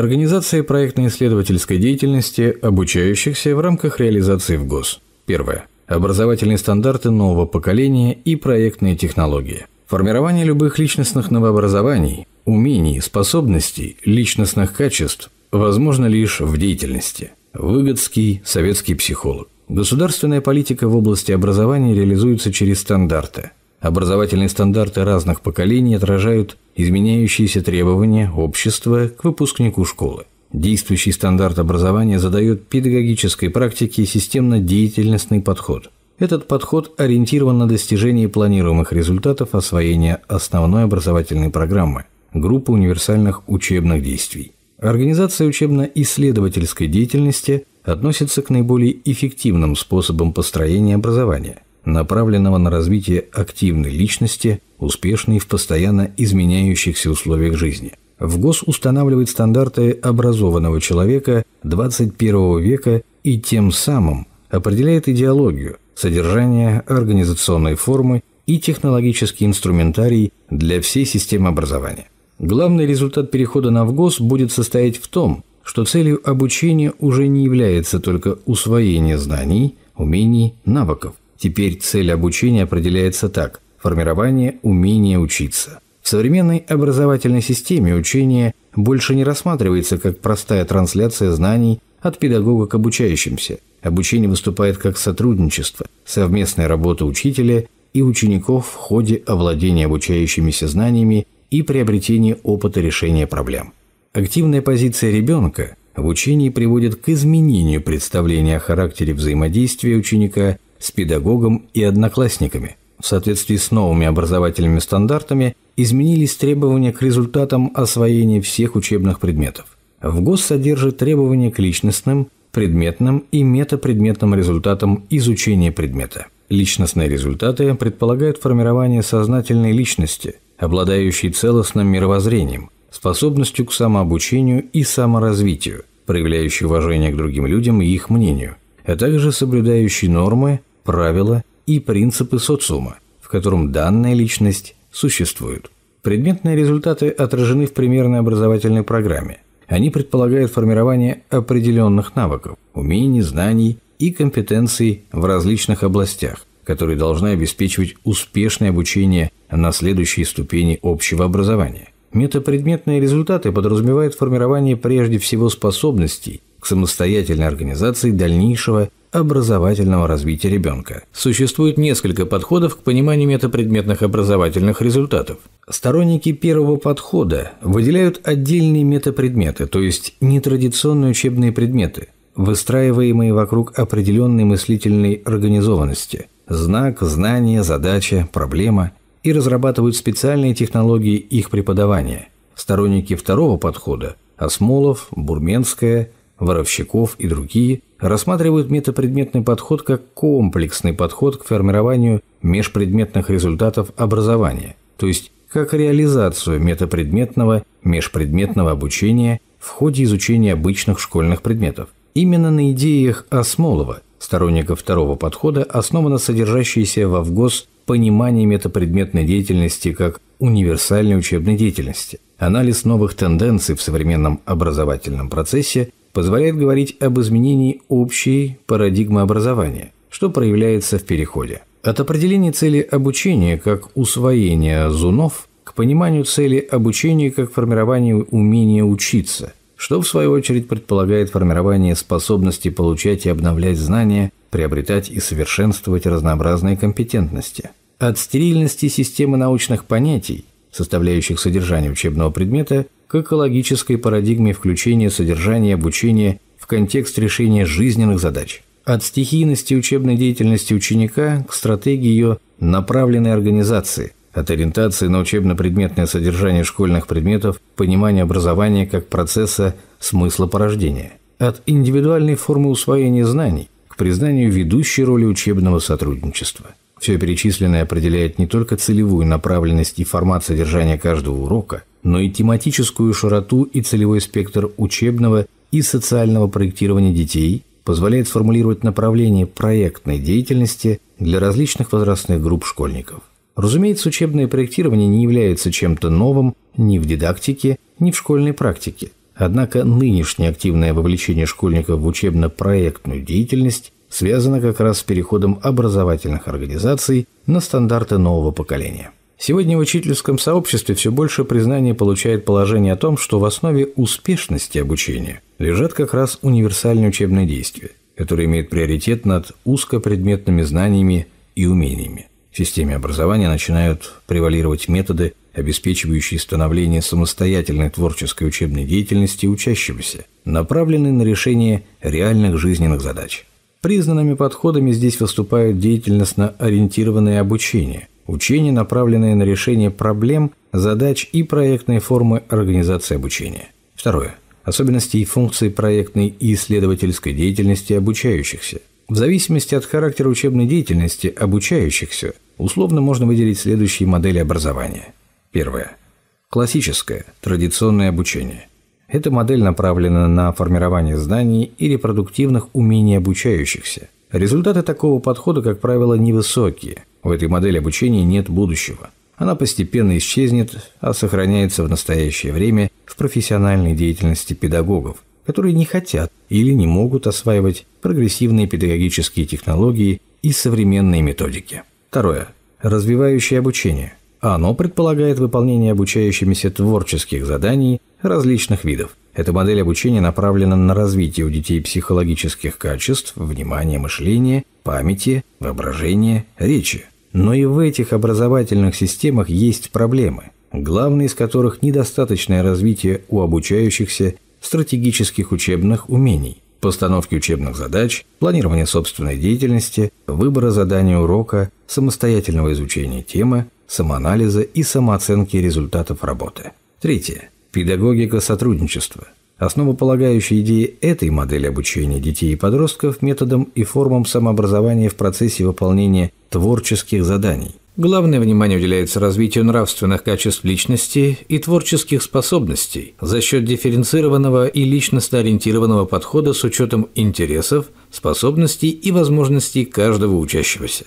организации проектно-исследовательской деятельности обучающихся в рамках реализации в ГОС. Первое. Образовательные стандарты нового поколения и проектные технологии. Формирование любых личностных новообразований, умений, способностей, личностных качеств возможно лишь в деятельности. Выгодский советский психолог. Государственная политика в области образования реализуется через стандарты – Образовательные стандарты разных поколений отражают изменяющиеся требования общества к выпускнику школы. Действующий стандарт образования задает педагогической практике системно-деятельностный подход. Этот подход ориентирован на достижение планируемых результатов освоения основной образовательной программы – группы универсальных учебных действий. Организация учебно-исследовательской деятельности относится к наиболее эффективным способам построения образования – направленного на развитие активной личности, успешной в постоянно изменяющихся условиях жизни. В ГОС устанавливает стандарты образованного человека 21 века и тем самым определяет идеологию, содержание, организационные формы и технологический инструментарий для всей системы образования. Главный результат перехода на ВГОС будет состоять в том, что целью обучения уже не является только усвоение знаний, умений, навыков – Теперь цель обучения определяется так – формирование умения учиться. В современной образовательной системе учение больше не рассматривается как простая трансляция знаний от педагога к обучающимся. Обучение выступает как сотрудничество, совместная работа учителя и учеников в ходе овладения обучающимися знаниями и приобретения опыта решения проблем. Активная позиция ребенка в учении приводит к изменению представления о характере взаимодействия ученика – с педагогом и одноклассниками. В соответствии с новыми образовательными стандартами изменились требования к результатам освоения всех учебных предметов. В ГОС содержит требования к личностным, предметным и метапредметным результатам изучения предмета. Личностные результаты предполагают формирование сознательной личности, обладающей целостным мировоззрением, способностью к самообучению и саморазвитию, проявляющей уважение к другим людям и их мнению, а также соблюдающей нормы, правила и принципы социума, в котором данная личность существует. Предметные результаты отражены в примерной образовательной программе. Они предполагают формирование определенных навыков, умений, знаний и компетенций в различных областях, которые должны обеспечивать успешное обучение на следующей ступени общего образования. Метапредметные результаты подразумевают формирование прежде всего способностей к самостоятельной организации дальнейшего образовательного развития ребенка. Существует несколько подходов к пониманию метапредметных образовательных результатов. Сторонники первого подхода выделяют отдельные метапредметы, то есть нетрадиционные учебные предметы, выстраиваемые вокруг определенной мыслительной организованности – знак, знание, задача, проблема – и разрабатывают специальные технологии их преподавания. Сторонники второго подхода – Осмолов, Бурменская, Воровщиков и другие – рассматривают метапредметный подход как комплексный подход к формированию межпредметных результатов образования, то есть как реализацию метапредметного, межпредметного обучения в ходе изучения обычных школьных предметов. Именно на идеях Осмолова, сторонника второго подхода, основано содержащееся во ВГОС понимание метапредметной деятельности как универсальной учебной деятельности, анализ новых тенденций в современном образовательном процессе позволяет говорить об изменении общей парадигмы образования, что проявляется в переходе. От определения цели обучения как усвоения зунов к пониманию цели обучения как формирования умения учиться, что в свою очередь предполагает формирование способности получать и обновлять знания, приобретать и совершенствовать разнообразные компетентности. От стерильности системы научных понятий, составляющих содержание учебного предмета, к экологической парадигме включения содержания обучения в контекст решения жизненных задач. От стихийности учебной деятельности ученика к стратегии ее направленной организации, от ориентации на учебно-предметное содержание школьных предметов, понимания образования как процесса смысла порождения, от индивидуальной формы усвоения знаний к признанию ведущей роли учебного сотрудничества. Все перечисленное определяет не только целевую направленность и формат содержания каждого урока, но и тематическую широту и целевой спектр учебного и социального проектирования детей, позволяет сформулировать направление проектной деятельности для различных возрастных групп школьников. Разумеется, учебное проектирование не является чем-то новым ни в дидактике, ни в школьной практике. Однако нынешнее активное вовлечение школьников в учебно-проектную деятельность связано как раз с переходом образовательных организаций на стандарты нового поколения. Сегодня в учительском сообществе все больше признания получает положение о том, что в основе успешности обучения лежат как раз универсальные учебные действия, которые имеют приоритет над узкопредметными знаниями и умениями. В системе образования начинают превалировать методы, обеспечивающие становление самостоятельной творческой учебной деятельности учащегося, направленные на решение реальных жизненных задач. Признанными подходами здесь выступают деятельностно ориентированное обучение – учения, направленные на решение проблем, задач и проектной формы организации обучения. Второе. Особенности и функции проектной и исследовательской деятельности обучающихся. В зависимости от характера учебной деятельности обучающихся, условно можно выделить следующие модели образования. Первое. Классическое, традиционное обучение. Эта модель направлена на формирование знаний и репродуктивных умений обучающихся. Результаты такого подхода, как правило, невысокие. У этой модели обучения нет будущего. Она постепенно исчезнет, а сохраняется в настоящее время в профессиональной деятельности педагогов, которые не хотят или не могут осваивать прогрессивные педагогические технологии и современные методики. Второе. Развивающее обучение. Оно предполагает выполнение обучающимися творческих заданий различных видов. Эта модель обучения направлена на развитие у детей психологических качеств, внимания, мышления, памяти, воображения, речи. Но и в этих образовательных системах есть проблемы, главные из которых недостаточное развитие у обучающихся стратегических учебных умений, постановки учебных задач, планирования собственной деятельности, выбора задания урока, самостоятельного изучения темы, самоанализа и самооценки результатов работы. Третье. Педагогика сотрудничества. Основополагающая идея этой модели обучения детей и подростков методом и формам самообразования в процессе выполнения творческих заданий. Главное внимание уделяется развитию нравственных качеств личности и творческих способностей за счет дифференцированного и личностно ориентированного подхода с учетом интересов, способностей и возможностей каждого учащегося.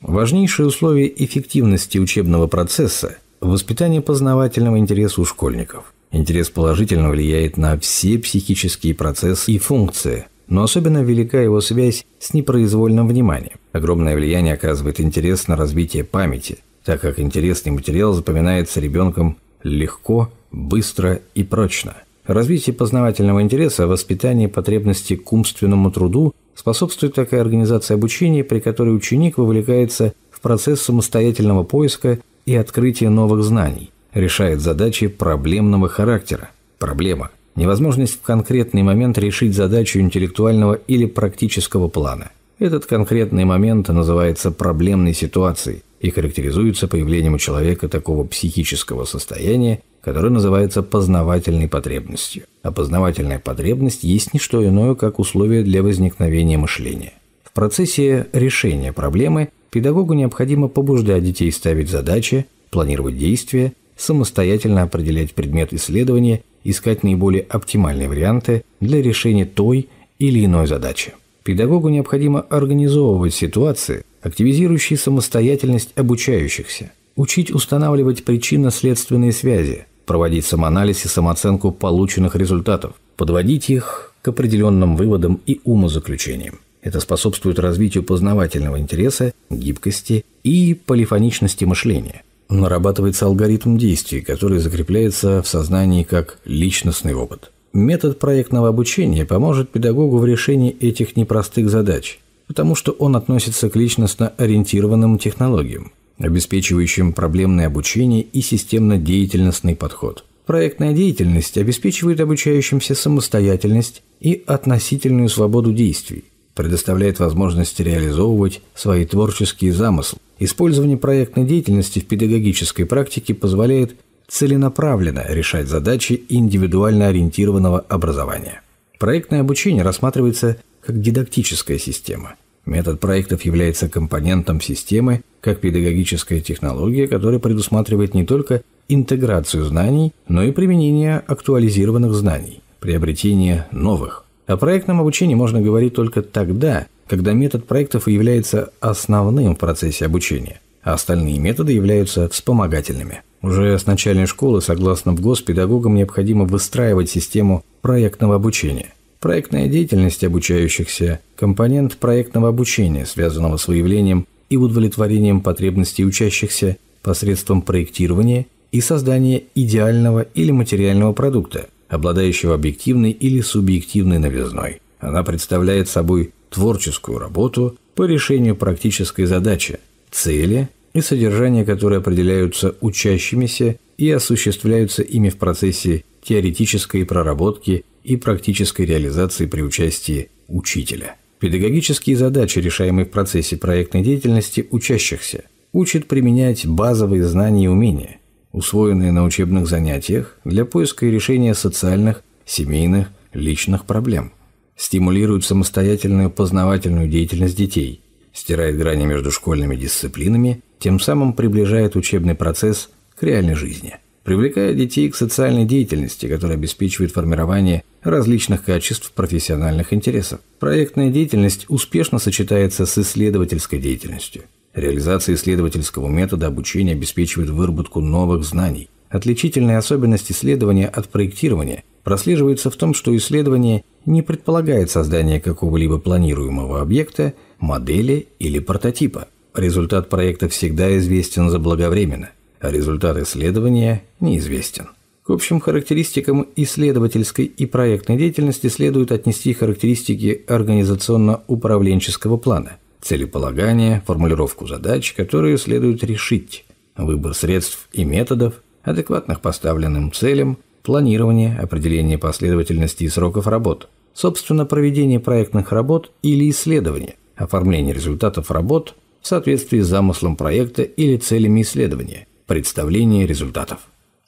Важнейшее условие эффективности учебного процесса – воспитание познавательного интереса у школьников. Интерес положительно влияет на все психические процессы и функции, но особенно велика его связь с непроизвольным вниманием. Огромное влияние оказывает интерес на развитие памяти, так как интересный материал запоминается ребенком легко, быстро и прочно. Развитие познавательного интереса, воспитание потребности к умственному труду способствует такая организация обучения, при которой ученик вовлекается в процесс самостоятельного поиска и открытия новых знаний, Решает задачи проблемного характера. Проблема – невозможность в конкретный момент решить задачу интеллектуального или практического плана. Этот конкретный момент называется проблемной ситуацией и характеризуется появлением у человека такого психического состояния, которое называется познавательной потребностью. А познавательная потребность есть не что иное, как условие для возникновения мышления. В процессе решения проблемы педагогу необходимо побуждать детей ставить задачи, планировать действия, самостоятельно определять предмет исследования, искать наиболее оптимальные варианты для решения той или иной задачи. Педагогу необходимо организовывать ситуации, активизирующие самостоятельность обучающихся, учить устанавливать причинно-следственные связи, проводить самоанализ и самооценку полученных результатов, подводить их к определенным выводам и умозаключениям. Это способствует развитию познавательного интереса, гибкости и полифоничности мышления – нарабатывается алгоритм действий, который закрепляется в сознании как личностный опыт. Метод проектного обучения поможет педагогу в решении этих непростых задач, потому что он относится к личностно ориентированным технологиям, обеспечивающим проблемное обучение и системно-деятельностный подход. Проектная деятельность обеспечивает обучающимся самостоятельность и относительную свободу действий, предоставляет возможность реализовывать свои творческие замыслы. Использование проектной деятельности в педагогической практике позволяет целенаправленно решать задачи индивидуально ориентированного образования. Проектное обучение рассматривается как дидактическая система. Метод проектов является компонентом системы, как педагогическая технология, которая предусматривает не только интеграцию знаний, но и применение актуализированных знаний, приобретение новых. О проектном обучении можно говорить только тогда, когда метод проектов является основным в процессе обучения, а остальные методы являются вспомогательными. Уже с начальной школы, согласно ВГОС, педагогам необходимо выстраивать систему проектного обучения. Проектная деятельность обучающихся – компонент проектного обучения, связанного с выявлением и удовлетворением потребностей учащихся посредством проектирования и создания идеального или материального продукта, обладающего объективной или субъективной новизной. Она представляет собой творческую работу по решению практической задачи, цели и содержания, которые определяются учащимися и осуществляются ими в процессе теоретической проработки и практической реализации при участии учителя. Педагогические задачи, решаемые в процессе проектной деятельности учащихся, учат применять базовые знания и умения – усвоенные на учебных занятиях, для поиска и решения социальных, семейных, личных проблем. Стимулирует самостоятельную познавательную деятельность детей, стирает грани между школьными дисциплинами, тем самым приближает учебный процесс к реальной жизни. привлекая детей к социальной деятельности, которая обеспечивает формирование различных качеств профессиональных интересов. Проектная деятельность успешно сочетается с исследовательской деятельностью – Реализация исследовательского метода обучения обеспечивает выработку новых знаний. Отличительная особенность исследования от проектирования прослеживается в том, что исследование не предполагает создание какого-либо планируемого объекта, модели или прототипа. Результат проекта всегда известен заблаговременно, а результат исследования неизвестен. К общим характеристикам исследовательской и проектной деятельности следует отнести характеристики организационно-управленческого плана – целеполагание, формулировку задач, которые следует решить, выбор средств и методов, адекватных поставленным целям, планирование, определение последовательности и сроков работ, собственно, проведение проектных работ или исследования, оформление результатов работ в соответствии с замыслом проекта или целями исследования, представление результатов.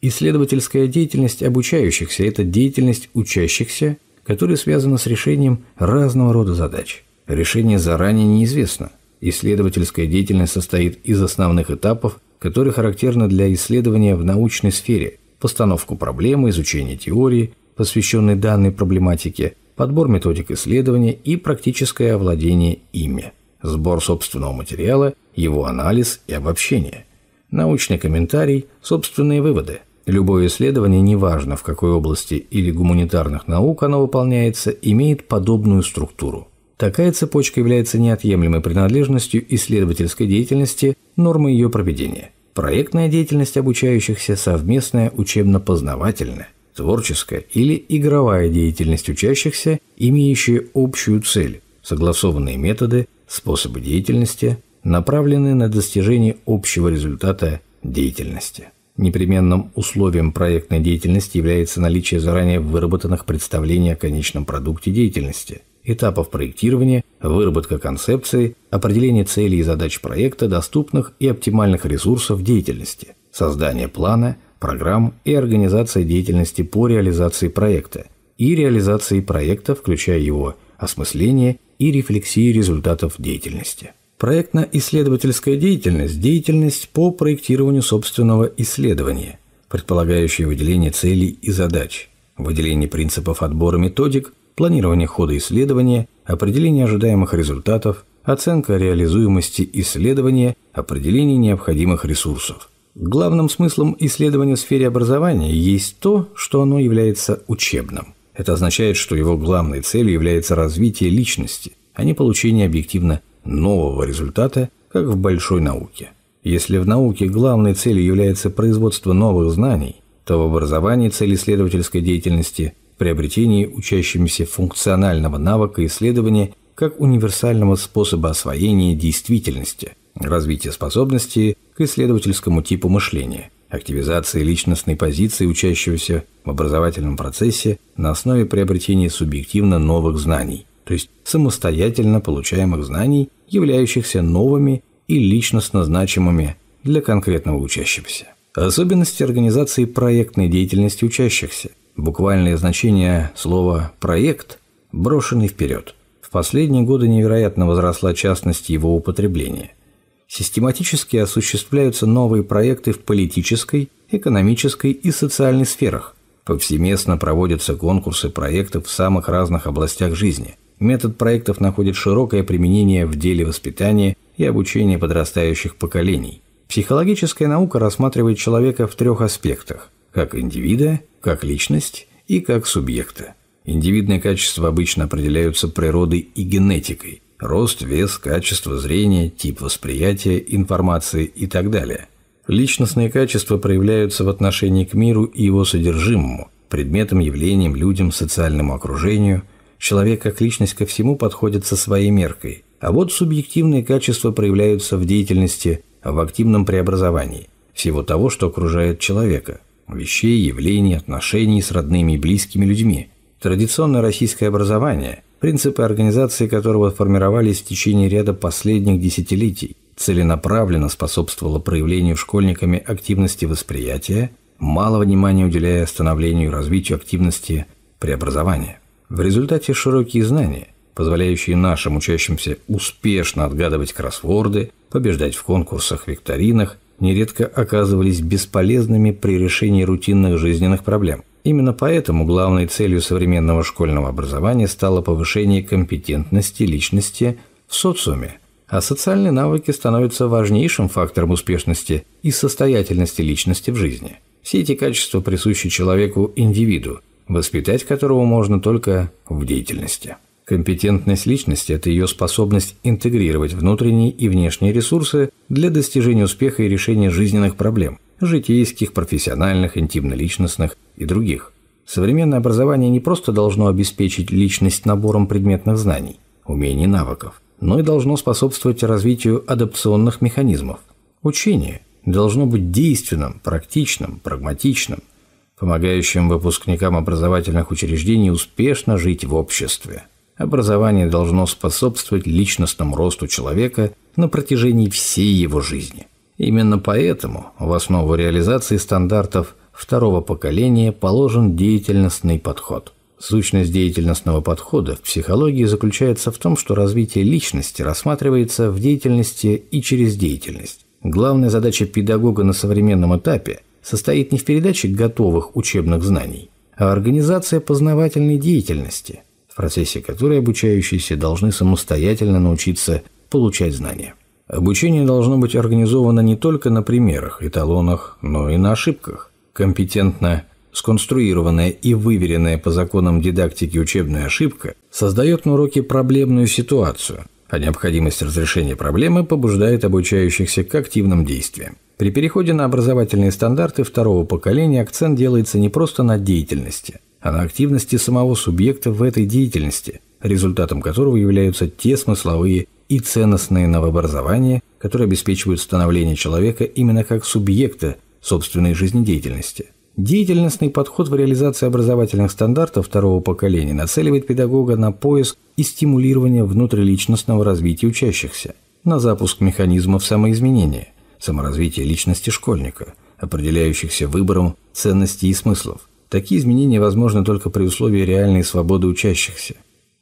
Исследовательская деятельность обучающихся – это деятельность учащихся, которая связана с решением разного рода задач – Решение заранее неизвестно. Исследовательская деятельность состоит из основных этапов, которые характерны для исследования в научной сфере – постановку проблемы, изучение теории, посвященной данной проблематике, подбор методик исследования и практическое овладение ими, сбор собственного материала, его анализ и обобщение, научный комментарий, собственные выводы. Любое исследование, неважно в какой области или гуманитарных наук оно выполняется, имеет подобную структуру – Такая цепочка является неотъемлемой принадлежностью исследовательской деятельности, нормы ее проведения. Проектная деятельность обучающихся совместная учебно-познавательная, творческая или игровая деятельность учащихся, имеющая общую цель, согласованные методы, способы деятельности, направленные на достижение общего результата деятельности. Непременным условием проектной деятельности является наличие заранее выработанных представлений о конечном продукте деятельности, этапов проектирования, выработка концепции, определение целей и задач проекта, доступных и оптимальных ресурсов деятельности, создание плана, программ и организация деятельности по реализации проекта и реализации проекта, включая его осмысление и рефлексии результатов деятельности. Проектно-исследовательская деятельность – деятельность по проектированию собственного исследования, предполагающая выделение целей и задач, выделение принципов отбора методик планирование хода исследования, определение ожидаемых результатов, оценка реализуемости исследования, определение необходимых ресурсов. Главным смыслом исследования в сфере образования есть то, что оно является учебным. Это означает, что его главной целью является развитие личности, а не получение объективно нового результата, как в большой науке. Если в науке главной целью является производство новых знаний, то в образовании цель исследовательской деятельности приобретении учащимися функционального навыка исследования как универсального способа освоения действительности, развития способности к исследовательскому типу мышления, активизации личностной позиции учащегося в образовательном процессе на основе приобретения субъективно новых знаний, то есть самостоятельно получаемых знаний, являющихся новыми и личностно значимыми для конкретного учащегося. Особенности организации проектной деятельности учащихся – буквальное значение слова «проект» – брошенный вперед. В последние годы невероятно возросла частность его употребления. Систематически осуществляются новые проекты в политической, экономической и социальной сферах. Повсеместно проводятся конкурсы проектов в самых разных областях жизни. Метод проектов находит широкое применение в деле воспитания и обучения подрастающих поколений. Психологическая наука рассматривает человека в трех аспектах как индивида, как личность и как субъекта. Индивидные качества обычно определяются природой и генетикой – рост, вес, качество зрения, тип восприятия, информации и так далее. Личностные качества проявляются в отношении к миру и его содержимому, предметам, явлениям, людям, социальному окружению. Человек как личность ко всему подходит со своей меркой. А вот субъективные качества проявляются в деятельности, в активном преобразовании всего того, что окружает человека – вещей, явлений, отношений с родными и близкими людьми. Традиционное российское образование, принципы организации которого формировались в течение ряда последних десятилетий, целенаправленно способствовало проявлению школьниками активности восприятия, мало внимания уделяя становлению и развитию активности преобразования. В результате широкие знания, позволяющие нашим учащимся успешно отгадывать кроссворды, побеждать в конкурсах, викторинах, нередко оказывались бесполезными при решении рутинных жизненных проблем. Именно поэтому главной целью современного школьного образования стало повышение компетентности личности в социуме, а социальные навыки становятся важнейшим фактором успешности и состоятельности личности в жизни. Все эти качества присущи человеку-индивиду, воспитать которого можно только в деятельности. Компетентность личности – это ее способность интегрировать внутренние и внешние ресурсы для достижения успеха и решения жизненных проблем – житейских, профессиональных, интимно-личностных и других. Современное образование не просто должно обеспечить личность набором предметных знаний, умений и навыков, но и должно способствовать развитию адапционных механизмов. Учение должно быть действенным, практичным, прагматичным, помогающим выпускникам образовательных учреждений успешно жить в обществе. Образование должно способствовать личностному росту человека на протяжении всей его жизни. Именно поэтому в основу реализации стандартов второго поколения положен деятельностный подход. Сущность деятельностного подхода в психологии заключается в том, что развитие личности рассматривается в деятельности и через деятельность. Главная задача педагога на современном этапе состоит не в передаче готовых учебных знаний, а организация познавательной деятельности – в процессе которой обучающиеся должны самостоятельно научиться получать знания. Обучение должно быть организовано не только на примерах, эталонах, но и на ошибках. Компетентно сконструированная и выверенная по законам дидактики учебная ошибка создает на уроке проблемную ситуацию, а необходимость разрешения проблемы побуждает обучающихся к активным действиям. При переходе на образовательные стандарты второго поколения акцент делается не просто на деятельности, а на активности самого субъекта в этой деятельности, результатом которого являются те смысловые и ценностные новообразования, которые обеспечивают становление человека именно как субъекта собственной жизнедеятельности. Деятельностный подход в реализации образовательных стандартов второго поколения нацеливает педагога на поиск и стимулирование внутриличностного развития учащихся, на запуск механизмов самоизменения, саморазвития личности школьника, определяющихся выбором ценностей и смыслов, Такие изменения возможны только при условии реальной свободы учащихся.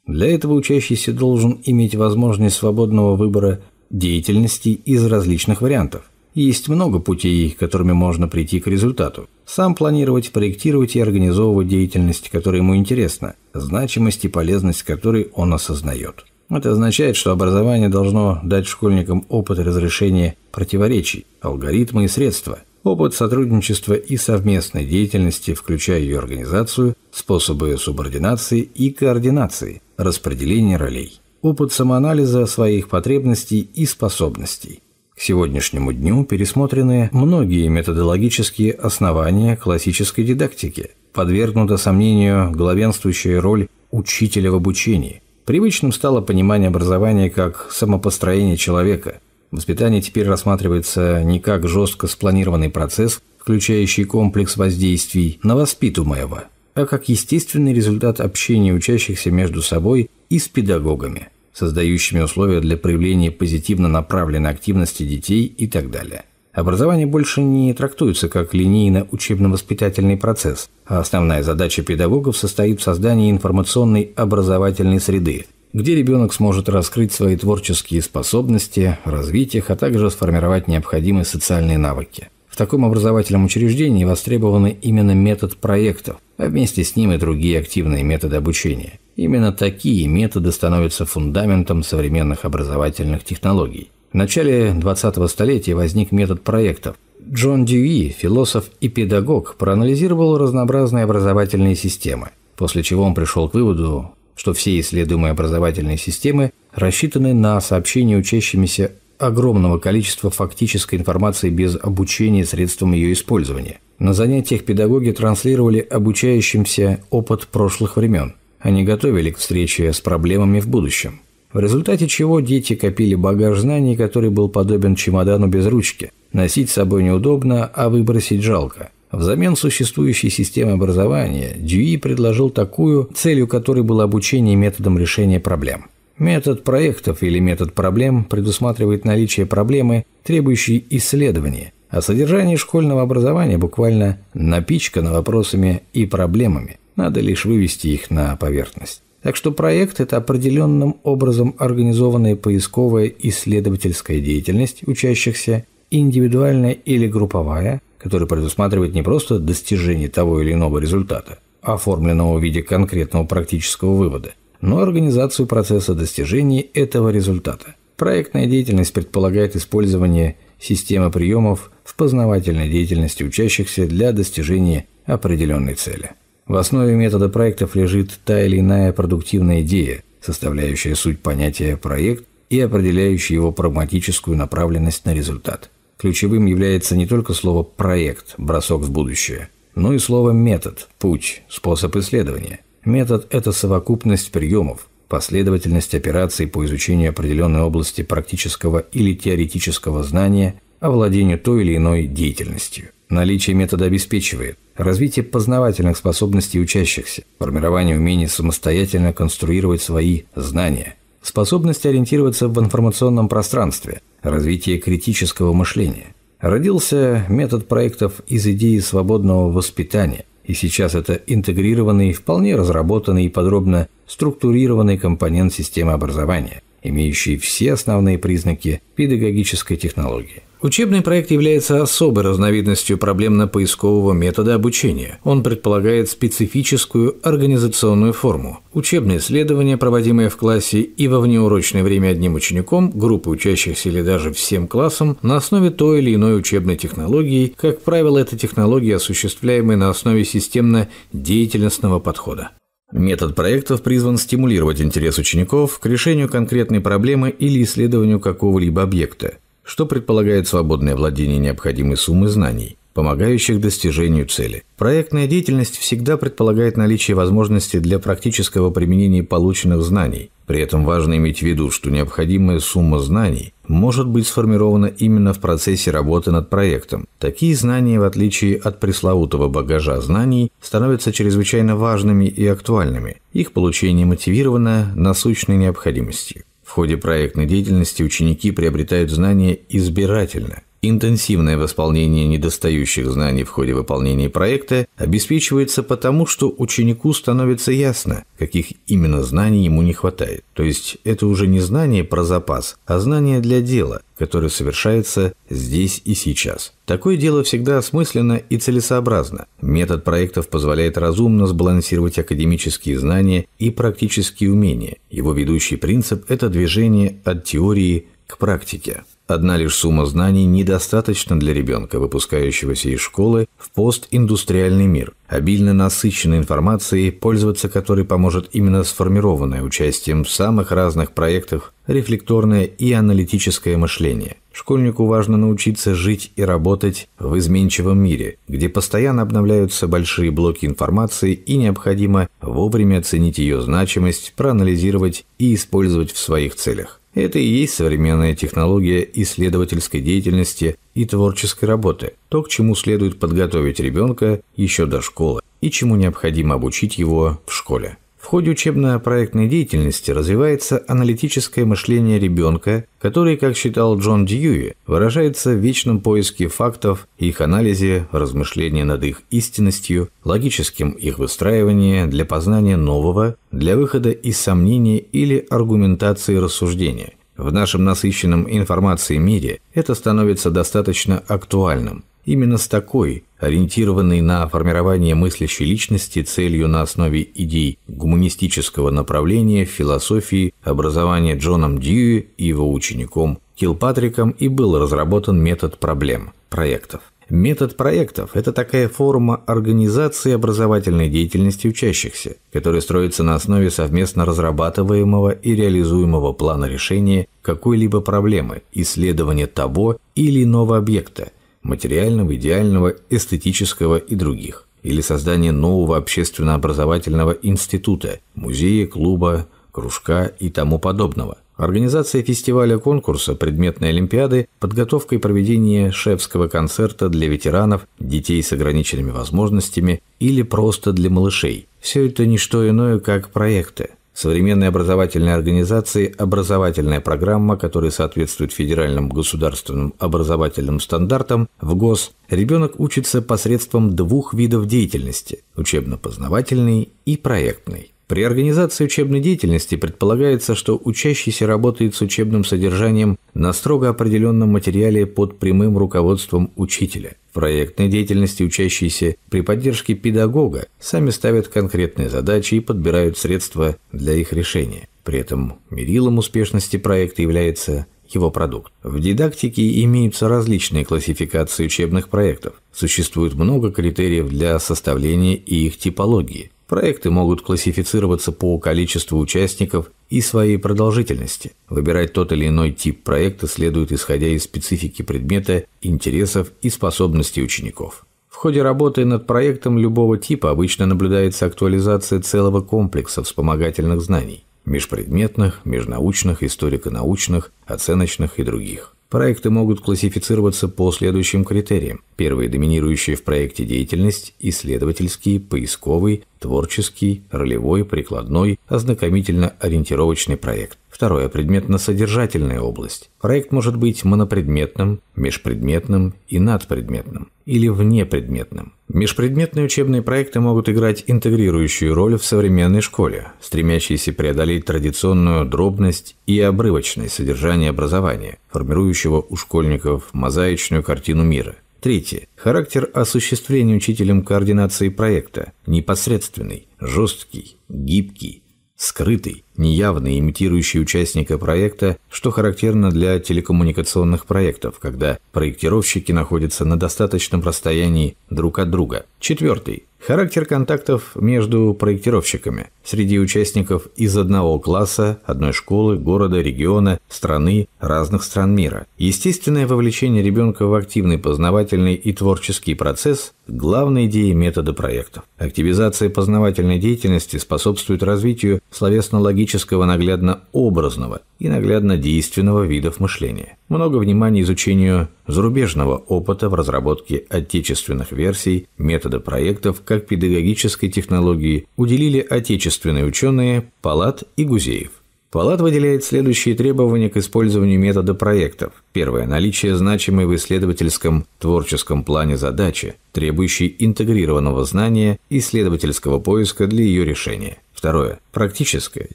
Для этого учащийся должен иметь возможность свободного выбора деятельности из различных вариантов. Есть много путей, которыми можно прийти к результату. Сам планировать, проектировать и организовывать деятельность, которая ему интересна, значимость и полезность которой он осознает. Это означает, что образование должно дать школьникам опыт разрешения противоречий, алгоритмы и средства – Опыт сотрудничества и совместной деятельности, включая ее организацию, способы субординации и координации, распределение ролей. Опыт самоанализа своих потребностей и способностей. К сегодняшнему дню пересмотрены многие методологические основания классической дидактики, подвергнута сомнению главенствующая роль учителя в обучении. Привычным стало понимание образования как самопостроение человека, Воспитание теперь рассматривается не как жестко спланированный процесс, включающий комплекс воздействий на воспитуемого, а как естественный результат общения учащихся между собой и с педагогами, создающими условия для проявления позитивно направленной активности детей и так далее. Образование больше не трактуется как линейно-учебно-воспитательный процесс, а основная задача педагогов состоит в создании информационной образовательной среды, где ребенок сможет раскрыть свои творческие способности, развить их, а также сформировать необходимые социальные навыки. В таком образовательном учреждении востребованы именно метод проектов, а вместе с ним и другие активные методы обучения. Именно такие методы становятся фундаментом современных образовательных технологий. В начале 20-го столетия возник метод проектов. Джон Дьюи, философ и педагог, проанализировал разнообразные образовательные системы, после чего он пришел к выводу, что все исследуемые образовательные системы рассчитаны на сообщение учащимися огромного количества фактической информации без обучения средством ее использования. На занятиях педагоги транслировали обучающимся опыт прошлых времен. Они готовили к встрече с проблемами в будущем. В результате чего дети копили багаж знаний, который был подобен чемодану без ручки. Носить с собой неудобно, а выбросить жалко. Взамен существующей системы образования Дьюи e предложил такую, целью которой было обучение методом решения проблем. Метод проектов или метод проблем предусматривает наличие проблемы, требующей исследования, а содержание школьного образования буквально напичкано вопросами и проблемами, надо лишь вывести их на поверхность. Так что проект – это определенным образом организованная поисковая исследовательская деятельность учащихся, индивидуальная или групповая, который предусматривает не просто достижение того или иного результата, а оформленного в виде конкретного практического вывода, но организацию процесса достижения этого результата. Проектная деятельность предполагает использование системы приемов в познавательной деятельности учащихся для достижения определенной цели. В основе метода проектов лежит та или иная продуктивная идея, составляющая суть понятия «проект» и определяющая его прагматическую направленность на результат – Ключевым является не только слово «проект», бросок в будущее, но и слово «метод», путь, способ исследования. Метод – это совокупность приемов, последовательность операций по изучению определенной области практического или теоретического знания, овладению той или иной деятельностью. Наличие метода обеспечивает развитие познавательных способностей учащихся, формирование умений самостоятельно конструировать свои знания, способность ориентироваться в информационном пространстве – развитие критического мышления. Родился метод проектов из идеи свободного воспитания, и сейчас это интегрированный, вполне разработанный и подробно структурированный компонент системы образования имеющие все основные признаки педагогической технологии. Учебный проект является особой разновидностью проблемно-поискового метода обучения. Он предполагает специфическую организационную форму. Учебные исследования, проводимые в классе и во внеурочное время одним учеником, группой учащихся или даже всем классом, на основе той или иной учебной технологии, как правило, это технологии, осуществляемые на основе системно-деятельностного подхода. Метод проектов призван стимулировать интерес учеников к решению конкретной проблемы или исследованию какого-либо объекта, что предполагает свободное владение необходимой суммы знаний, помогающих достижению цели. Проектная деятельность всегда предполагает наличие возможности для практического применения полученных знаний. При этом важно иметь в виду, что необходимая сумма знаний может быть сформировано именно в процессе работы над проектом. Такие знания, в отличие от пресловутого багажа знаний, становятся чрезвычайно важными и актуальными. Их получение мотивировано насущной необходимостью. В ходе проектной деятельности ученики приобретают знания избирательно – Интенсивное восполнение недостающих знаний в ходе выполнения проекта обеспечивается потому, что ученику становится ясно, каких именно знаний ему не хватает. То есть это уже не знание про запас, а знание для дела, которое совершается здесь и сейчас. Такое дело всегда осмысленно и целесообразно. Метод проектов позволяет разумно сбалансировать академические знания и практические умения. Его ведущий принцип – это движение от теории к практике. Одна лишь сумма знаний недостаточна для ребенка, выпускающегося из школы в постиндустриальный мир, обильно насыщенной информацией, пользоваться которой поможет именно сформированное участием в самых разных проектах рефлекторное и аналитическое мышление. Школьнику важно научиться жить и работать в изменчивом мире, где постоянно обновляются большие блоки информации и необходимо вовремя оценить ее значимость, проанализировать и использовать в своих целях. Это и есть современная технология исследовательской деятельности и творческой работы, то, к чему следует подготовить ребенка еще до школы и чему необходимо обучить его в школе. В ходе учебно-проектной деятельности развивается аналитическое мышление ребенка, который, как считал Джон Дьюи, выражается в вечном поиске фактов, их анализе, размышлении над их истинностью, логическим их выстраивании для познания нового, для выхода из сомнений или аргументации рассуждения. В нашем насыщенном информацией мире это становится достаточно актуальным – Именно с такой, ориентированной на формирование мыслящей личности целью на основе идей гуманистического направления в философии образования Джоном Дьюи и его учеником Килпатриком и был разработан метод проблем, проектов. Метод проектов – это такая форма организации образовательной деятельности учащихся, которая строится на основе совместно разрабатываемого и реализуемого плана решения какой-либо проблемы, исследования того или иного объекта, материального, идеального, эстетического и других, или создание нового общественно-образовательного института, музея, клуба, кружка и тому подобного. Организация фестиваля-конкурса предметной олимпиады, подготовка и проведение шефского концерта для ветеранов, детей с ограниченными возможностями или просто для малышей – все это не что иное, как проекты, Современные образовательные организации – образовательная программа, которая соответствует федеральным государственным образовательным стандартам в ГОС. Ребенок учится посредством двух видов деятельности – учебно-познавательной и проектной. При организации учебной деятельности предполагается, что учащийся работает с учебным содержанием на строго определенном материале под прямым руководством учителя. В проектной деятельности учащиеся при поддержке педагога сами ставят конкретные задачи и подбирают средства для их решения. При этом мерилом успешности проекта является его продукт. В дидактике имеются различные классификации учебных проектов. Существует много критериев для составления и их типологии. Проекты могут классифицироваться по количеству участников и своей продолжительности. Выбирать тот или иной тип проекта следует исходя из специфики предмета, интересов и способностей учеников. В ходе работы над проектом любого типа обычно наблюдается актуализация целого комплекса вспомогательных знаний – межпредметных, межнаучных, историко-научных, оценочных и других. Проекты могут классифицироваться по следующим критериям. Первые – доминирующие в проекте деятельность, исследовательский, поисковый, творческий, ролевой, прикладной, ознакомительно-ориентировочный проект. Второе – предметно-содержательная область. Проект может быть монопредметным, межпредметным и надпредметным, или внепредметным. Межпредметные учебные проекты могут играть интегрирующую роль в современной школе, стремящейся преодолеть традиционную дробность и обрывочность содержания образования, формирующего у школьников мозаичную картину мира. Третье. Характер осуществления учителем координации проекта – непосредственный, жесткий, гибкий, скрытый, неявный, имитирующий участника проекта, что характерно для телекоммуникационных проектов, когда проектировщики находятся на достаточном расстоянии друг от друга. Четвертый. Характер контактов между проектировщиками среди участников из одного класса, одной школы, города, региона, страны, разных стран мира. Естественное вовлечение ребенка в активный познавательный и творческий процесс Главной идея метода проекта. Активизация познавательной деятельности способствует развитию словесно-логического наглядно-образного и наглядно-действенного видов мышления. Много внимания изучению зарубежного опыта в разработке отечественных версий метода проектов как педагогической технологии уделили отечественные ученые Палат и Гузеев. Палат выделяет следующие требования к использованию метода проектов. Первое. Наличие значимой в исследовательском творческом плане задачи, требующей интегрированного знания и исследовательского поиска для ее решения. Второе. Практическая,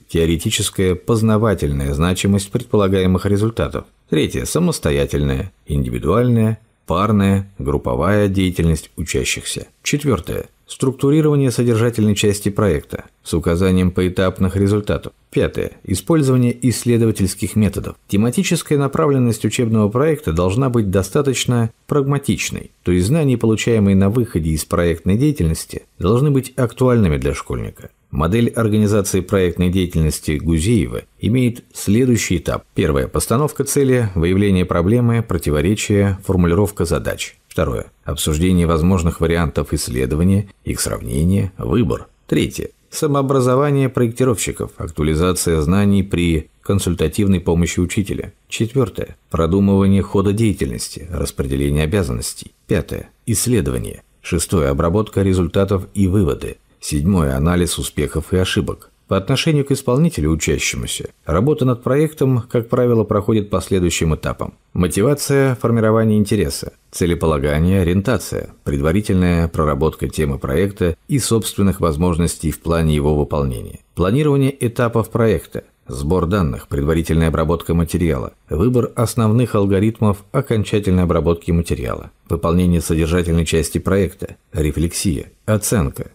теоретическая, познавательная значимость предполагаемых результатов. Третье. Самостоятельная, индивидуальная, парная, групповая деятельность учащихся. Четвертое. Структурирование содержательной части проекта с указанием поэтапных результатов. Пятое. Использование исследовательских методов. Тематическая направленность учебного проекта должна быть достаточно прагматичной, то есть знания, получаемые на выходе из проектной деятельности, должны быть актуальными для школьника. Модель организации проектной деятельности Гузеева имеет следующий этап. Первое. Постановка цели, выявление проблемы, противоречия, формулировка задач. Второе. Обсуждение возможных вариантов исследования, их сравнение, выбор. Третье. Самообразование проектировщиков, актуализация знаний при консультативной помощи учителя. Четвертое. Продумывание хода деятельности, распределение обязанностей. Пятое. Исследование. Шестое. Обработка результатов и выводы. Седьмое. Анализ успехов и ошибок. По отношению к исполнителю, учащемуся, работа над проектом, как правило, проходит по следующим этапам. Мотивация, формирование интереса, целеполагание, ориентация, предварительная проработка темы проекта и собственных возможностей в плане его выполнения, планирование этапов проекта, сбор данных, предварительная обработка материала, выбор основных алгоритмов окончательной обработки материала, выполнение содержательной части проекта, рефлексия, оценка,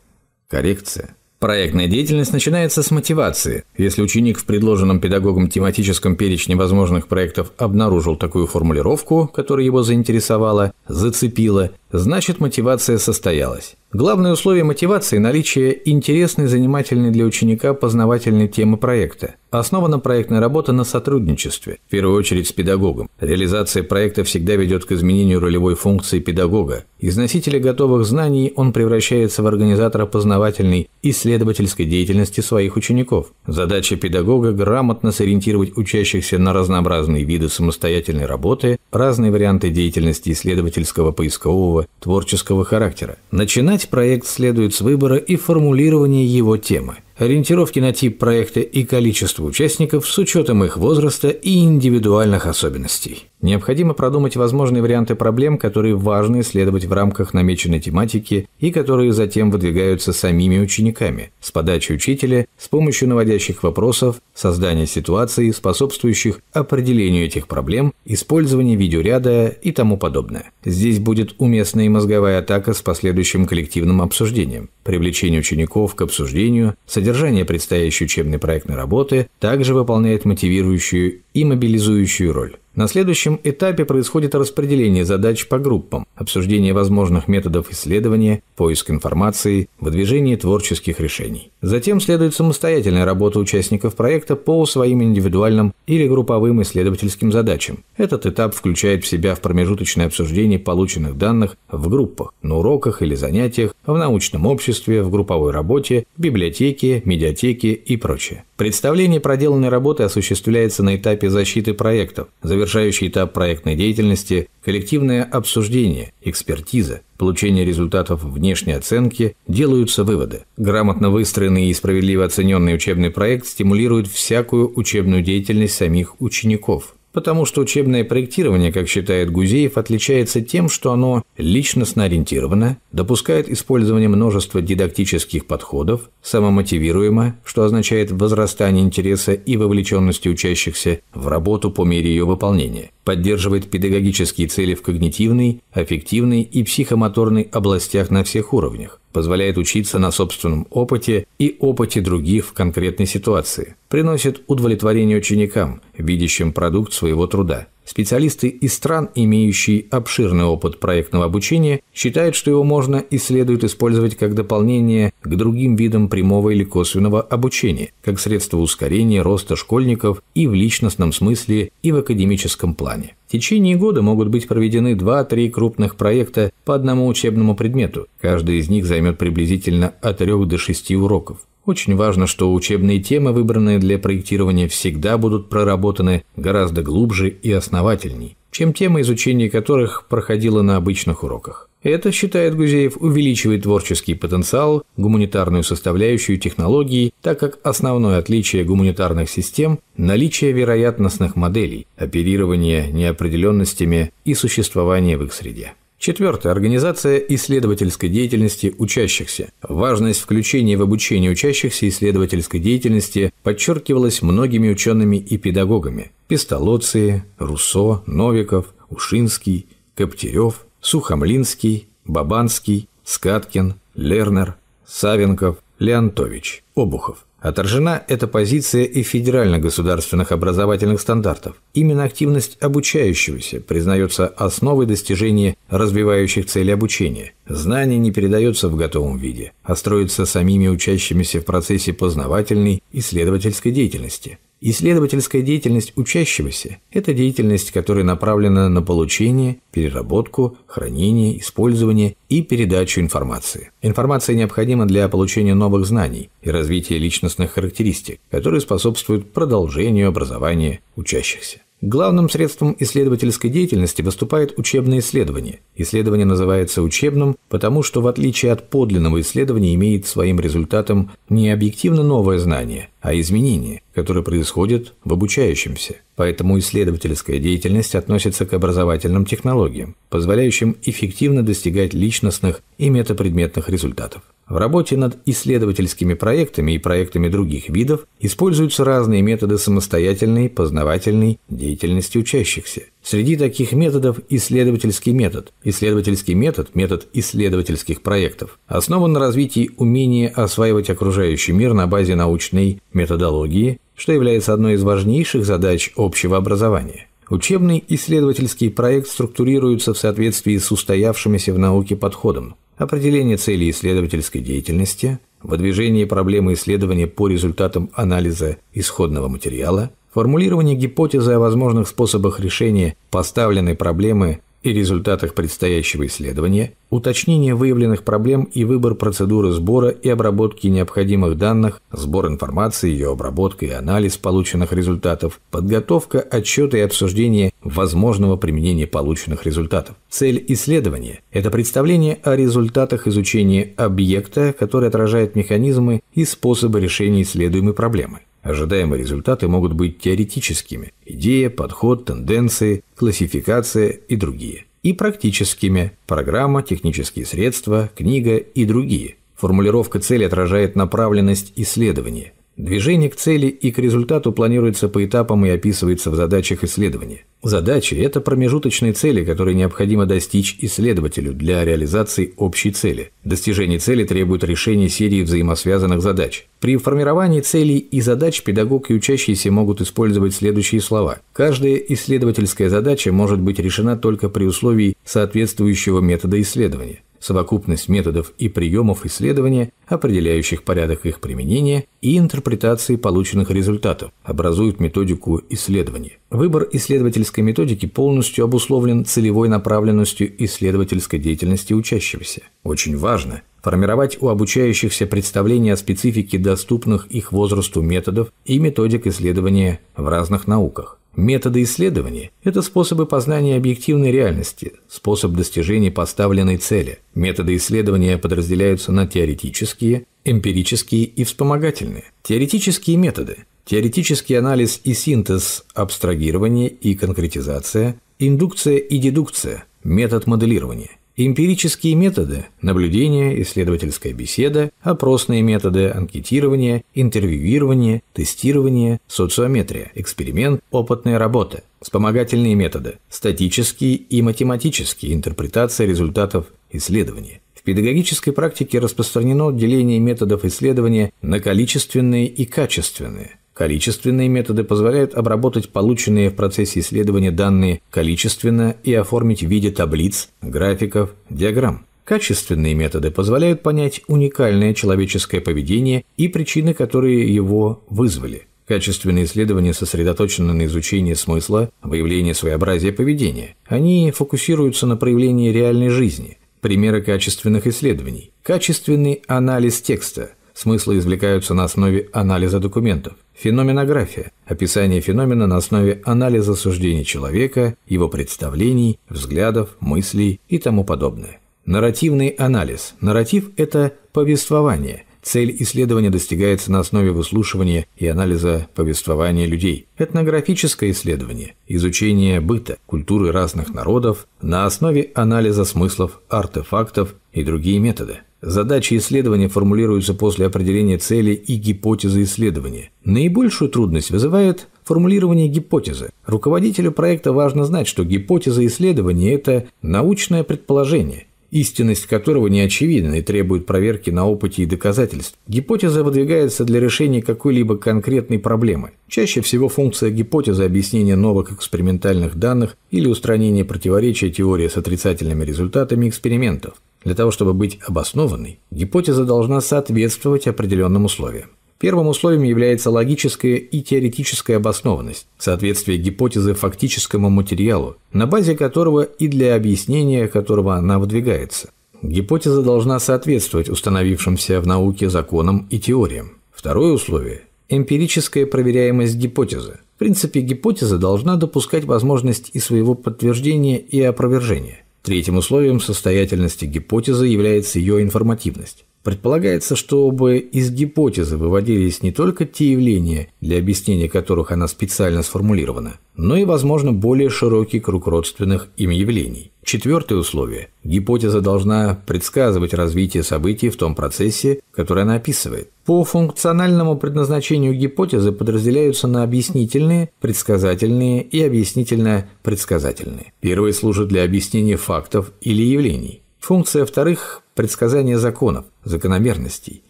коррекция – Проектная деятельность начинается с мотивации. Если ученик в предложенном педагогом тематическом перечне возможных проектов обнаружил такую формулировку, которая его заинтересовала, зацепила, значит мотивация состоялась. Главное условие мотивации – наличие интересной, занимательной для ученика познавательной темы проекта. Основана проектная работа на сотрудничестве, в первую очередь с педагогом. Реализация проекта всегда ведет к изменению ролевой функции педагога. Из носителя готовых знаний он превращается в организатора познавательной исследовательской деятельности своих учеников. Задача педагога – грамотно сориентировать учащихся на разнообразные виды самостоятельной работы, разные варианты деятельности исследовательского, поискового, творческого характера. Начинать Весь проект следует с выбора и формулирования его темы ориентировки на тип проекта и количество участников с учетом их возраста и индивидуальных особенностей. Необходимо продумать возможные варианты проблем, которые важно исследовать в рамках намеченной тематики и которые затем выдвигаются самими учениками, с подачи учителя, с помощью наводящих вопросов, создания ситуации, способствующих определению этих проблем, использования видеоряда и тому подобное. Здесь будет уместна и мозговая атака с последующим коллективным обсуждением, привлечение учеников к обсуждению, содержанию Содержание предстоящей учебной проектной работы также выполняет мотивирующую и мобилизующую роль. На следующем этапе происходит распределение задач по группам, обсуждение возможных методов исследования, поиск информации, выдвижение творческих решений. Затем следует самостоятельная работа участников проекта по своим индивидуальным или групповым исследовательским задачам. Этот этап включает в себя в промежуточное обсуждение полученных данных в группах, на уроках или занятиях, в научном обществе, в групповой работе, библиотеке, медиатеке и прочее. Представление проделанной работы осуществляется на этапе защиты проектов, завершения завершающий этап проектной деятельности – коллективное обсуждение, экспертиза, получение результатов внешней оценки, делаются выводы. Грамотно выстроенный и справедливо оцененный учебный проект стимулирует всякую учебную деятельность самих учеников потому что учебное проектирование, как считает Гузеев, отличается тем, что оно личностно ориентировано, допускает использование множества дидактических подходов, самомотивируемо, что означает возрастание интереса и вовлеченности учащихся в работу по мере ее выполнения, поддерживает педагогические цели в когнитивной, аффективной и психомоторной областях на всех уровнях, позволяет учиться на собственном опыте и опыте других в конкретной ситуации, приносит удовлетворение ученикам, видящим продукт своего труда. Специалисты из стран, имеющие обширный опыт проектного обучения, считают, что его можно и следует использовать как дополнение к другим видам прямого или косвенного обучения, как средство ускорения роста школьников и в личностном смысле, и в академическом плане. В течение года могут быть проведены 2-3 крупных проекта по одному учебному предмету. Каждый из них займет приблизительно от 3 до 6 уроков. Очень важно, что учебные темы, выбранные для проектирования, всегда будут проработаны гораздо глубже и основательней, чем темы, изучение которых проходило на обычных уроках. Это, считает Гузеев, увеличивает творческий потенциал, гуманитарную составляющую технологии, так как основное отличие гуманитарных систем – наличие вероятностных моделей, оперирование неопределенностями и существование в их среде. Четвертое. Организация исследовательской деятельности учащихся. Важность включения в обучение учащихся исследовательской деятельности подчеркивалась многими учеными и педагогами. Пестолоции, Руссо, Новиков, Ушинский, Коптерев, Сухомлинский, Бабанский, Скаткин, Лернер, Савенков, Леонтович, Обухов. Отражена эта позиция и федерально-государственных образовательных стандартов. Именно активность обучающегося признается основой достижения развивающих целей обучения. Знание не передается в готовом виде, а строится самими учащимися в процессе познавательной исследовательской деятельности. Исследовательская деятельность учащегося – это деятельность, которая направлена на получение, переработку, хранение, использование и передачу информации. Информация необходима для получения новых знаний и развития личностных характеристик, которые способствуют продолжению образования учащихся. Главным средством исследовательской деятельности выступает учебное исследование. Исследование называется учебным, потому что в отличие от подлинного исследования имеет своим результатом не объективно новое знание, а изменение, которое происходит в обучающемся. Поэтому исследовательская деятельность относится к образовательным технологиям, позволяющим эффективно достигать личностных и метапредметных результатов. В работе над исследовательскими проектами и проектами других видов используются разные методы самостоятельной, познавательной деятельности учащихся. Среди таких методов исследовательский метод. Исследовательский метод – метод исследовательских проектов. Основан на развитии умения осваивать окружающий мир на базе научной методологии, что является одной из важнейших задач общего образования. Учебный исследовательский проект структурируется в соответствии с устоявшимися в науке подходом определение цели исследовательской деятельности, выдвижение проблемы исследования по результатам анализа исходного материала, формулирование гипотезы о возможных способах решения поставленной проблемы и результатах предстоящего исследования, уточнение выявленных проблем и выбор процедуры сбора и обработки необходимых данных, сбор информации, ее обработка и анализ полученных результатов, подготовка отчета и обсуждение возможного применения полученных результатов. Цель исследования – это представление о результатах изучения объекта, который отражает механизмы и способы решения исследуемой проблемы. Ожидаемые результаты могут быть теоретическими – идея, подход, тенденции, классификация и другие. И практическими – программа, технические средства, книга и другие. Формулировка цели отражает направленность исследования. Движение к цели и к результату планируется по этапам и описывается в задачах исследования. Задачи – это промежуточные цели, которые необходимо достичь исследователю для реализации общей цели. Достижение цели требует решения серии взаимосвязанных задач. При формировании целей и задач педагог и учащиеся могут использовать следующие слова. Каждая исследовательская задача может быть решена только при условии соответствующего метода исследования совокупность методов и приемов исследования, определяющих порядок их применения и интерпретации полученных результатов, образуют методику исследования. Выбор исследовательской методики полностью обусловлен целевой направленностью исследовательской деятельности учащегося. Очень важно формировать у обучающихся представление о специфике доступных их возрасту методов и методик исследования в разных науках. Методы исследования – это способы познания объективной реальности, способ достижения поставленной цели. Методы исследования подразделяются на теоретические, эмпирические и вспомогательные. Теоретические методы – теоретический анализ и синтез, абстрагирование и конкретизация, индукция и дедукция, метод моделирования. Эмпирические методы – наблюдение, исследовательская беседа, опросные методы, анкетирование, интервьюирование, тестирование, социометрия, эксперимент, опытная работа. Вспомогательные методы – статические и математические, интерпретация результатов исследования. В педагогической практике распространено деление методов исследования на количественные и качественные – Количественные методы позволяют обработать полученные в процессе исследования данные количественно и оформить в виде таблиц, графиков, диаграмм. Качественные методы позволяют понять уникальное человеческое поведение и причины, которые его вызвали. Качественные исследования сосредоточены на изучении смысла, выявлении своеобразия поведения. Они фокусируются на проявлении реальной жизни. Примеры качественных исследований. Качественный анализ текста. Смыслы извлекаются на основе анализа документов. Феноменография – описание феномена на основе анализа суждений человека, его представлений, взглядов, мыслей и тому подобное. Нарративный анализ. Нарратив – это повествование. Цель исследования достигается на основе выслушивания и анализа повествования людей. Этнографическое исследование – изучение быта, культуры разных народов на основе анализа смыслов, артефактов и другие методы. Задачи исследования формулируются после определения цели и гипотезы исследования. Наибольшую трудность вызывает формулирование гипотезы. Руководителю проекта важно знать, что гипотеза исследования – это научное предположение, истинность которого не очевидна и требует проверки на опыте и доказательств. Гипотеза выдвигается для решения какой-либо конкретной проблемы. Чаще всего функция гипотезы – объяснение новых экспериментальных данных или устранение противоречия теории с отрицательными результатами экспериментов. Для того, чтобы быть обоснованной, гипотеза должна соответствовать определенным условиям. Первым условием является логическая и теоретическая обоснованность, соответствие гипотезы фактическому материалу, на базе которого и для объяснения которого она выдвигается. Гипотеза должна соответствовать установившимся в науке законам и теориям. Второе условие – эмпирическая проверяемость гипотезы. В принципе, гипотеза должна допускать возможность и своего подтверждения, и опровержения. Третьим условием состоятельности гипотезы является ее информативность. Предполагается, чтобы из гипотезы выводились не только те явления, для объяснения которых она специально сформулирована, но и, возможно, более широкий круг родственных им явлений. Четвертое условие – гипотеза должна предсказывать развитие событий в том процессе, который она описывает. По функциональному предназначению гипотезы подразделяются на объяснительные, предсказательные и объяснительно-предсказательные. Первые служат для объяснения фактов или явлений. Функция вторых предсказание законов, закономерностей,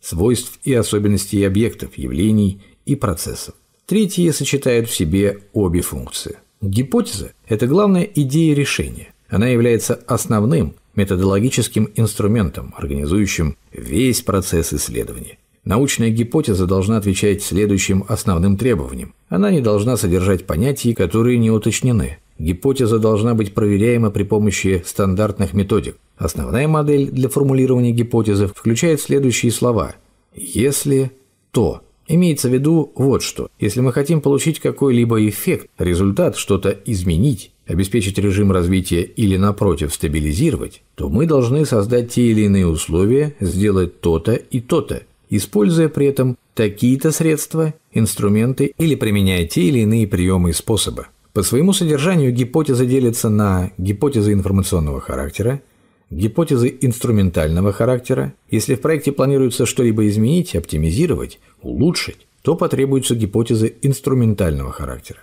свойств и особенностей объектов, явлений и процессов. Третье сочетает в себе обе функции. Гипотеза – это главная идея решения. Она является основным методологическим инструментом, организующим весь процесс исследования. Научная гипотеза должна отвечать следующим основным требованиям. Она не должна содержать понятий, которые не уточнены. Гипотеза должна быть проверяема при помощи стандартных методик. Основная модель для формулирования гипотезы включает следующие слова «если то». Имеется в виду вот что. Если мы хотим получить какой-либо эффект, результат, что-то изменить, обеспечить режим развития или, напротив, стабилизировать, то мы должны создать те или иные условия, сделать то-то и то-то, используя при этом такие-то средства, инструменты или применяя те или иные приемы и способы. По своему содержанию гипотезы делятся на гипотезы информационного характера, гипотезы инструментального характера. Если в проекте планируется что-либо изменить, оптимизировать, улучшить, то потребуются гипотезы инструментального характера.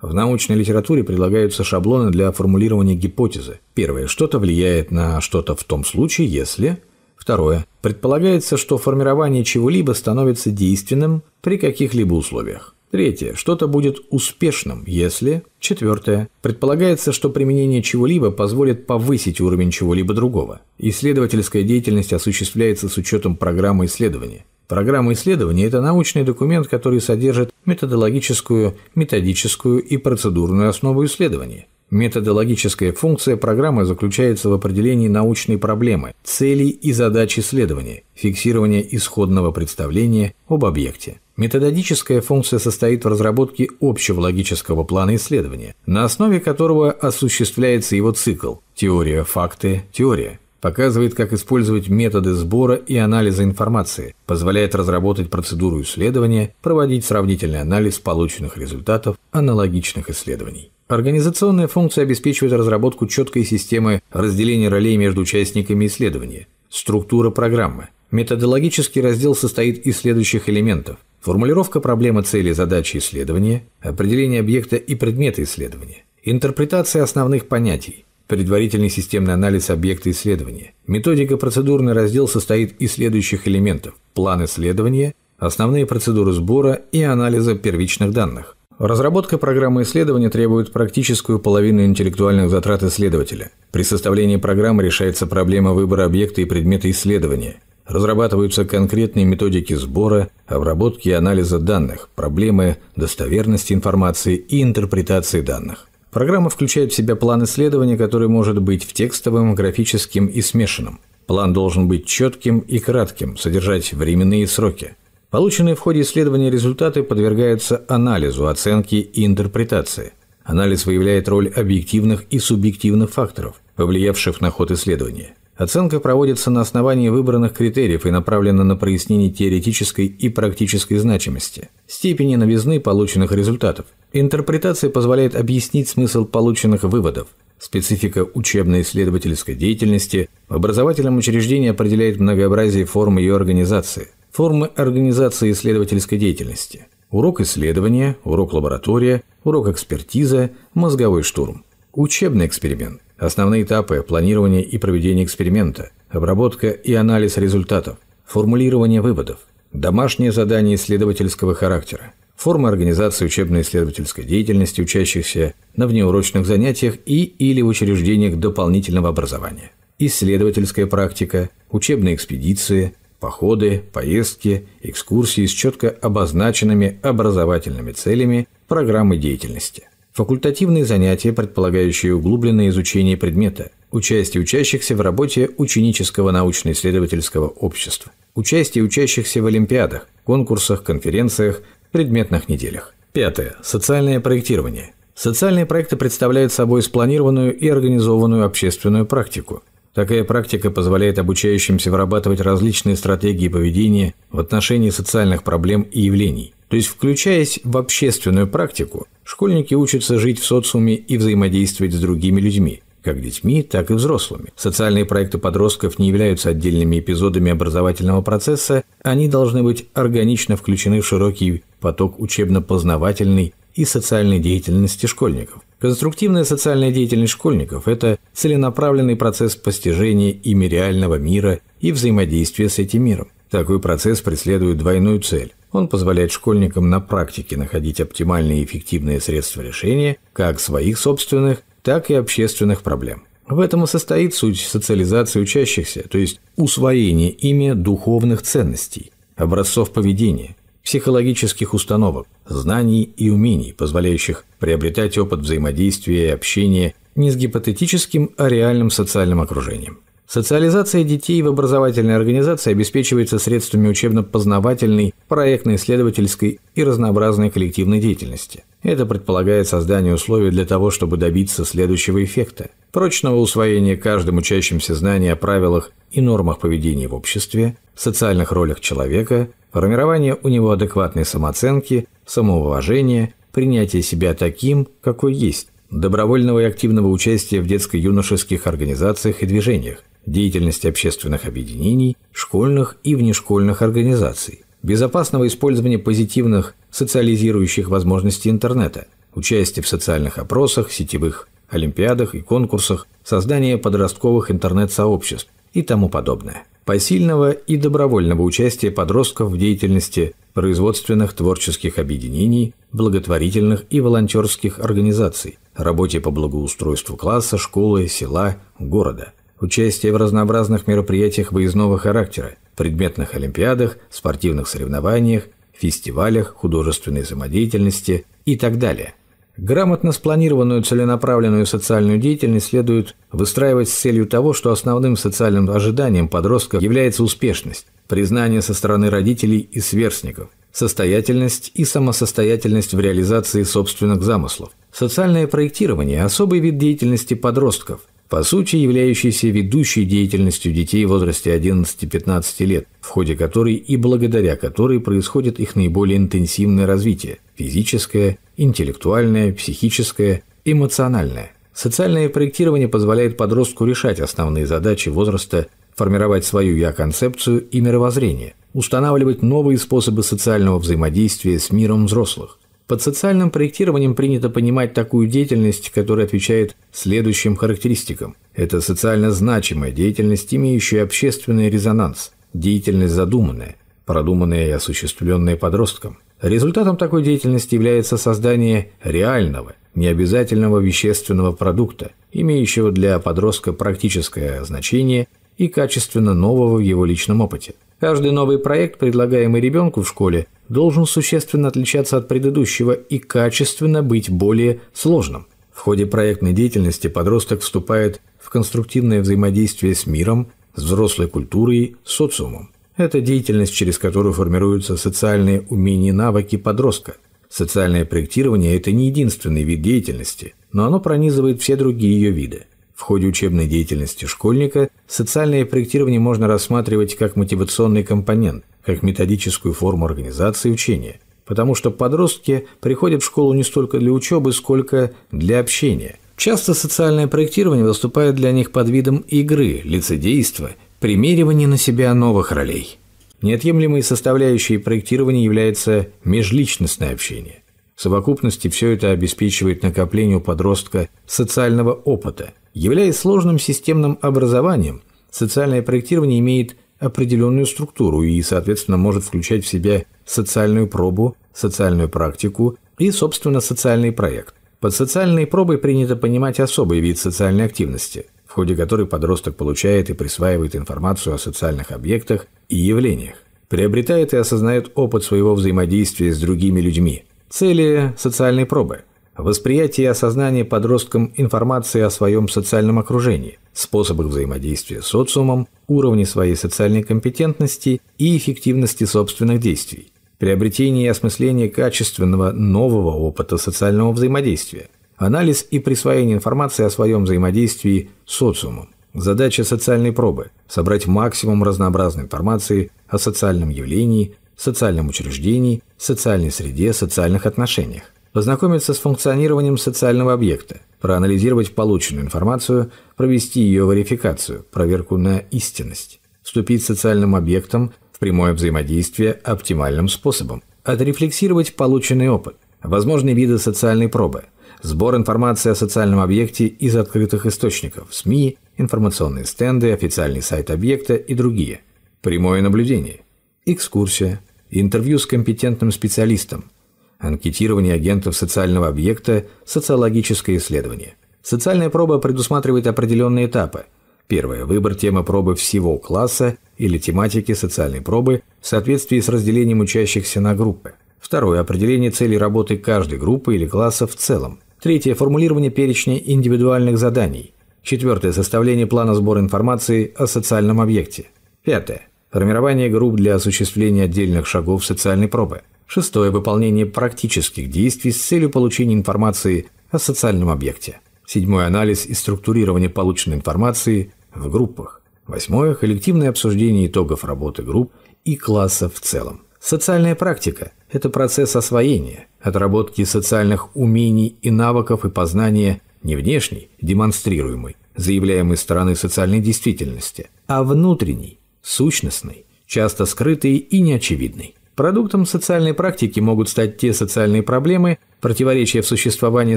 В научной литературе предлагаются шаблоны для формулирования гипотезы. Первое. Что-то влияет на что-то в том случае, если... Второе. Предполагается, что формирование чего-либо становится действенным при каких-либо условиях. Третье. Что-то будет успешным, если... Четвертое. Предполагается, что применение чего-либо позволит повысить уровень чего-либо другого. Исследовательская деятельность осуществляется с учетом программы исследования. Программа исследования – это научный документ, который содержит методологическую, методическую и процедурную основу исследования. Методологическая функция программы заключается в определении научной проблемы, целей и задач исследования, фиксирования исходного представления об объекте. Методическая функция состоит в разработке общего логического плана исследования, на основе которого осуществляется его цикл – теория, факты, теория. Показывает, как использовать методы сбора и анализа информации, позволяет разработать процедуру исследования, проводить сравнительный анализ полученных результатов аналогичных исследований. Организационные функции обеспечивают разработку четкой системы разделения ролей между участниками исследования, структура программы. Методологический раздел состоит из следующих элементов. Формулировка проблемы цели задачи исследования, определение объекта и предмета исследования, интерпретация основных понятий, предварительный системный анализ объекта исследования. Методика процедурный раздел состоит из следующих элементов – план исследования, основные процедуры сбора и анализа первичных данных, Разработка программы исследования требует практическую половину интеллектуальных затрат исследователя. При составлении программы решается проблема выбора объекта и предмета исследования. Разрабатываются конкретные методики сбора, обработки и анализа данных, проблемы достоверности информации и интерпретации данных. Программа включает в себя план исследования, который может быть в текстовом, графическом и смешанном. План должен быть четким и кратким, содержать временные сроки. Полученные в ходе исследования результаты подвергаются анализу, оценке и интерпретации. Анализ выявляет роль объективных и субъективных факторов, повлиявших на ход исследования. Оценка проводится на основании выбранных критериев и направлена на прояснение теоретической и практической значимости, степени новизны полученных результатов. Интерпретация позволяет объяснить смысл полученных выводов, специфика учебно-исследовательской деятельности, в образовательном учреждении определяет многообразие форм ее организации, Формы организации исследовательской деятельности. Урок исследования, урок лаборатория, урок экспертиза, мозговой штурм. Учебный эксперимент. Основные этапы планирования и проведения эксперимента, обработка и анализ результатов, формулирование выводов, домашнее задание исследовательского характера, форма организации учебно-исследовательской деятельности учащихся на внеурочных занятиях и или в учреждениях дополнительного образования, исследовательская практика, учебные экспедиции, походы, поездки, экскурсии с четко обозначенными образовательными целями программы деятельности. Факультативные занятия, предполагающие углубленное изучение предмета, участие учащихся в работе ученического научно-исследовательского общества, участие учащихся в олимпиадах, конкурсах, конференциях, предметных неделях. Пятое. Социальное проектирование. Социальные проекты представляют собой спланированную и организованную общественную практику, Такая практика позволяет обучающимся вырабатывать различные стратегии поведения в отношении социальных проблем и явлений. То есть, включаясь в общественную практику, школьники учатся жить в социуме и взаимодействовать с другими людьми, как детьми, так и взрослыми. Социальные проекты подростков не являются отдельными эпизодами образовательного процесса, они должны быть органично включены в широкий поток учебно-познавательной и социальной деятельности школьников. Конструктивная социальная деятельность школьников – это целенаправленный процесс постижения ими реального мира и взаимодействия с этим миром. Такой процесс преследует двойную цель. Он позволяет школьникам на практике находить оптимальные и эффективные средства решения как своих собственных, так и общественных проблем. В этом и состоит суть социализации учащихся, то есть усвоение ими духовных ценностей, образцов поведения, психологических установок, знаний и умений, позволяющих приобретать опыт взаимодействия и общения не с гипотетическим, а реальным социальным окружением. Социализация детей в образовательной организации обеспечивается средствами учебно-познавательной, проектно-исследовательской и разнообразной коллективной деятельности. Это предполагает создание условий для того, чтобы добиться следующего эффекта – прочного усвоения каждым учащимся знаний о правилах и нормах поведения в обществе, социальных ролях человека, формирование у него адекватной самооценки, самоуважения, принятие себя таким, какой есть, добровольного и активного участия в детско-юношеских организациях и движениях, деятельности общественных объединений, школьных и внешкольных организаций, безопасного использования позитивных социализирующих возможностей интернета, участие в социальных опросах, сетевых олимпиадах и конкурсах, создание подростковых интернет-сообществ и тому подобное посильного и добровольного участия подростков в деятельности производственных творческих объединений, благотворительных и волонтерских организаций, работе по благоустройству класса, школы, села, города, участие в разнообразных мероприятиях выездного характера, предметных олимпиадах, спортивных соревнованиях, фестивалях, художественной самодеятельности и так далее. Грамотно спланированную целенаправленную социальную деятельность следует выстраивать с целью того, что основным социальным ожиданием подростка является успешность, признание со стороны родителей и сверстников, состоятельность и самосостоятельность в реализации собственных замыслов. Социальное проектирование – особый вид деятельности подростков – по сути являющейся ведущей деятельностью детей в возрасте 11-15 лет, в ходе которой и благодаря которой происходит их наиболее интенсивное развитие – физическое, интеллектуальное, психическое, эмоциональное. Социальное проектирование позволяет подростку решать основные задачи возраста, формировать свою «я-концепцию» и мировоззрение, устанавливать новые способы социального взаимодействия с миром взрослых – под социальным проектированием принято понимать такую деятельность, которая отвечает следующим характеристикам. Это социально значимая деятельность, имеющая общественный резонанс, деятельность задуманная, продуманная и осуществленная подростком. Результатом такой деятельности является создание реального, необязательного вещественного продукта, имеющего для подростка практическое значение и качественно нового в его личном опыте – Каждый новый проект, предлагаемый ребенку в школе, должен существенно отличаться от предыдущего и качественно быть более сложным. В ходе проектной деятельности подросток вступает в конструктивное взаимодействие с миром, с взрослой культурой, с социумом. Это деятельность, через которую формируются социальные умения и навыки подростка. Социальное проектирование – это не единственный вид деятельности, но оно пронизывает все другие ее виды – в ходе учебной деятельности школьника социальное проектирование можно рассматривать как мотивационный компонент, как методическую форму организации учения, потому что подростки приходят в школу не столько для учебы, сколько для общения. Часто социальное проектирование выступает для них под видом игры, лицедейства, примеривания на себя новых ролей. Неотъемлемой составляющей проектирования является межличностное общение. В совокупности все это обеспечивает накопление у подростка социального опыта – Являясь сложным системным образованием, социальное проектирование имеет определенную структуру и, соответственно, может включать в себя социальную пробу, социальную практику и, собственно, социальный проект. Под социальной пробой принято понимать особый вид социальной активности, в ходе которой подросток получает и присваивает информацию о социальных объектах и явлениях, приобретает и осознает опыт своего взаимодействия с другими людьми. Цели социальной пробы – Восприятие и осознание подросткам информации о своем социальном окружении, способах взаимодействия с социумом, уровне своей социальной компетентности и эффективности собственных действий, приобретение и осмысление качественного нового опыта социального взаимодействия, анализ и присвоение информации о своем взаимодействии с социумом, задача социальной пробы – собрать максимум разнообразной информации о социальном явлении, социальном учреждении, социальной среде, социальных отношениях познакомиться с функционированием социального объекта, проанализировать полученную информацию, провести ее верификацию, проверку на истинность, вступить с социальным объектом в прямое взаимодействие оптимальным способом, отрефлексировать полученный опыт, возможные виды социальной пробы, сбор информации о социальном объекте из открытых источников, СМИ, информационные стенды, официальный сайт объекта и другие, прямое наблюдение, экскурсия, интервью с компетентным специалистом – анкетирование агентов социального объекта, социологическое исследование. Социальная проба предусматривает определенные этапы. Первое – выбор темы пробы всего класса или тематики социальной пробы в соответствии с разделением учащихся на группы. Второе – определение целей работы каждой группы или класса в целом. Третье – формулирование перечня индивидуальных заданий. Четвертое – составление плана сбора информации о социальном объекте. Пятое – формирование групп для осуществления отдельных шагов социальной пробы. Шестое – выполнение практических действий с целью получения информации о социальном объекте. Седьмое – анализ и структурирование полученной информации в группах. Восьмое – коллективное обсуждение итогов работы групп и класса в целом. Социальная практика – это процесс освоения, отработки социальных умений и навыков и познания не внешней, демонстрируемой, заявляемой стороны социальной действительности, а внутренней, сущностной, часто скрытой и неочевидной. Продуктом социальной практики могут стать те социальные проблемы, противоречия в существовании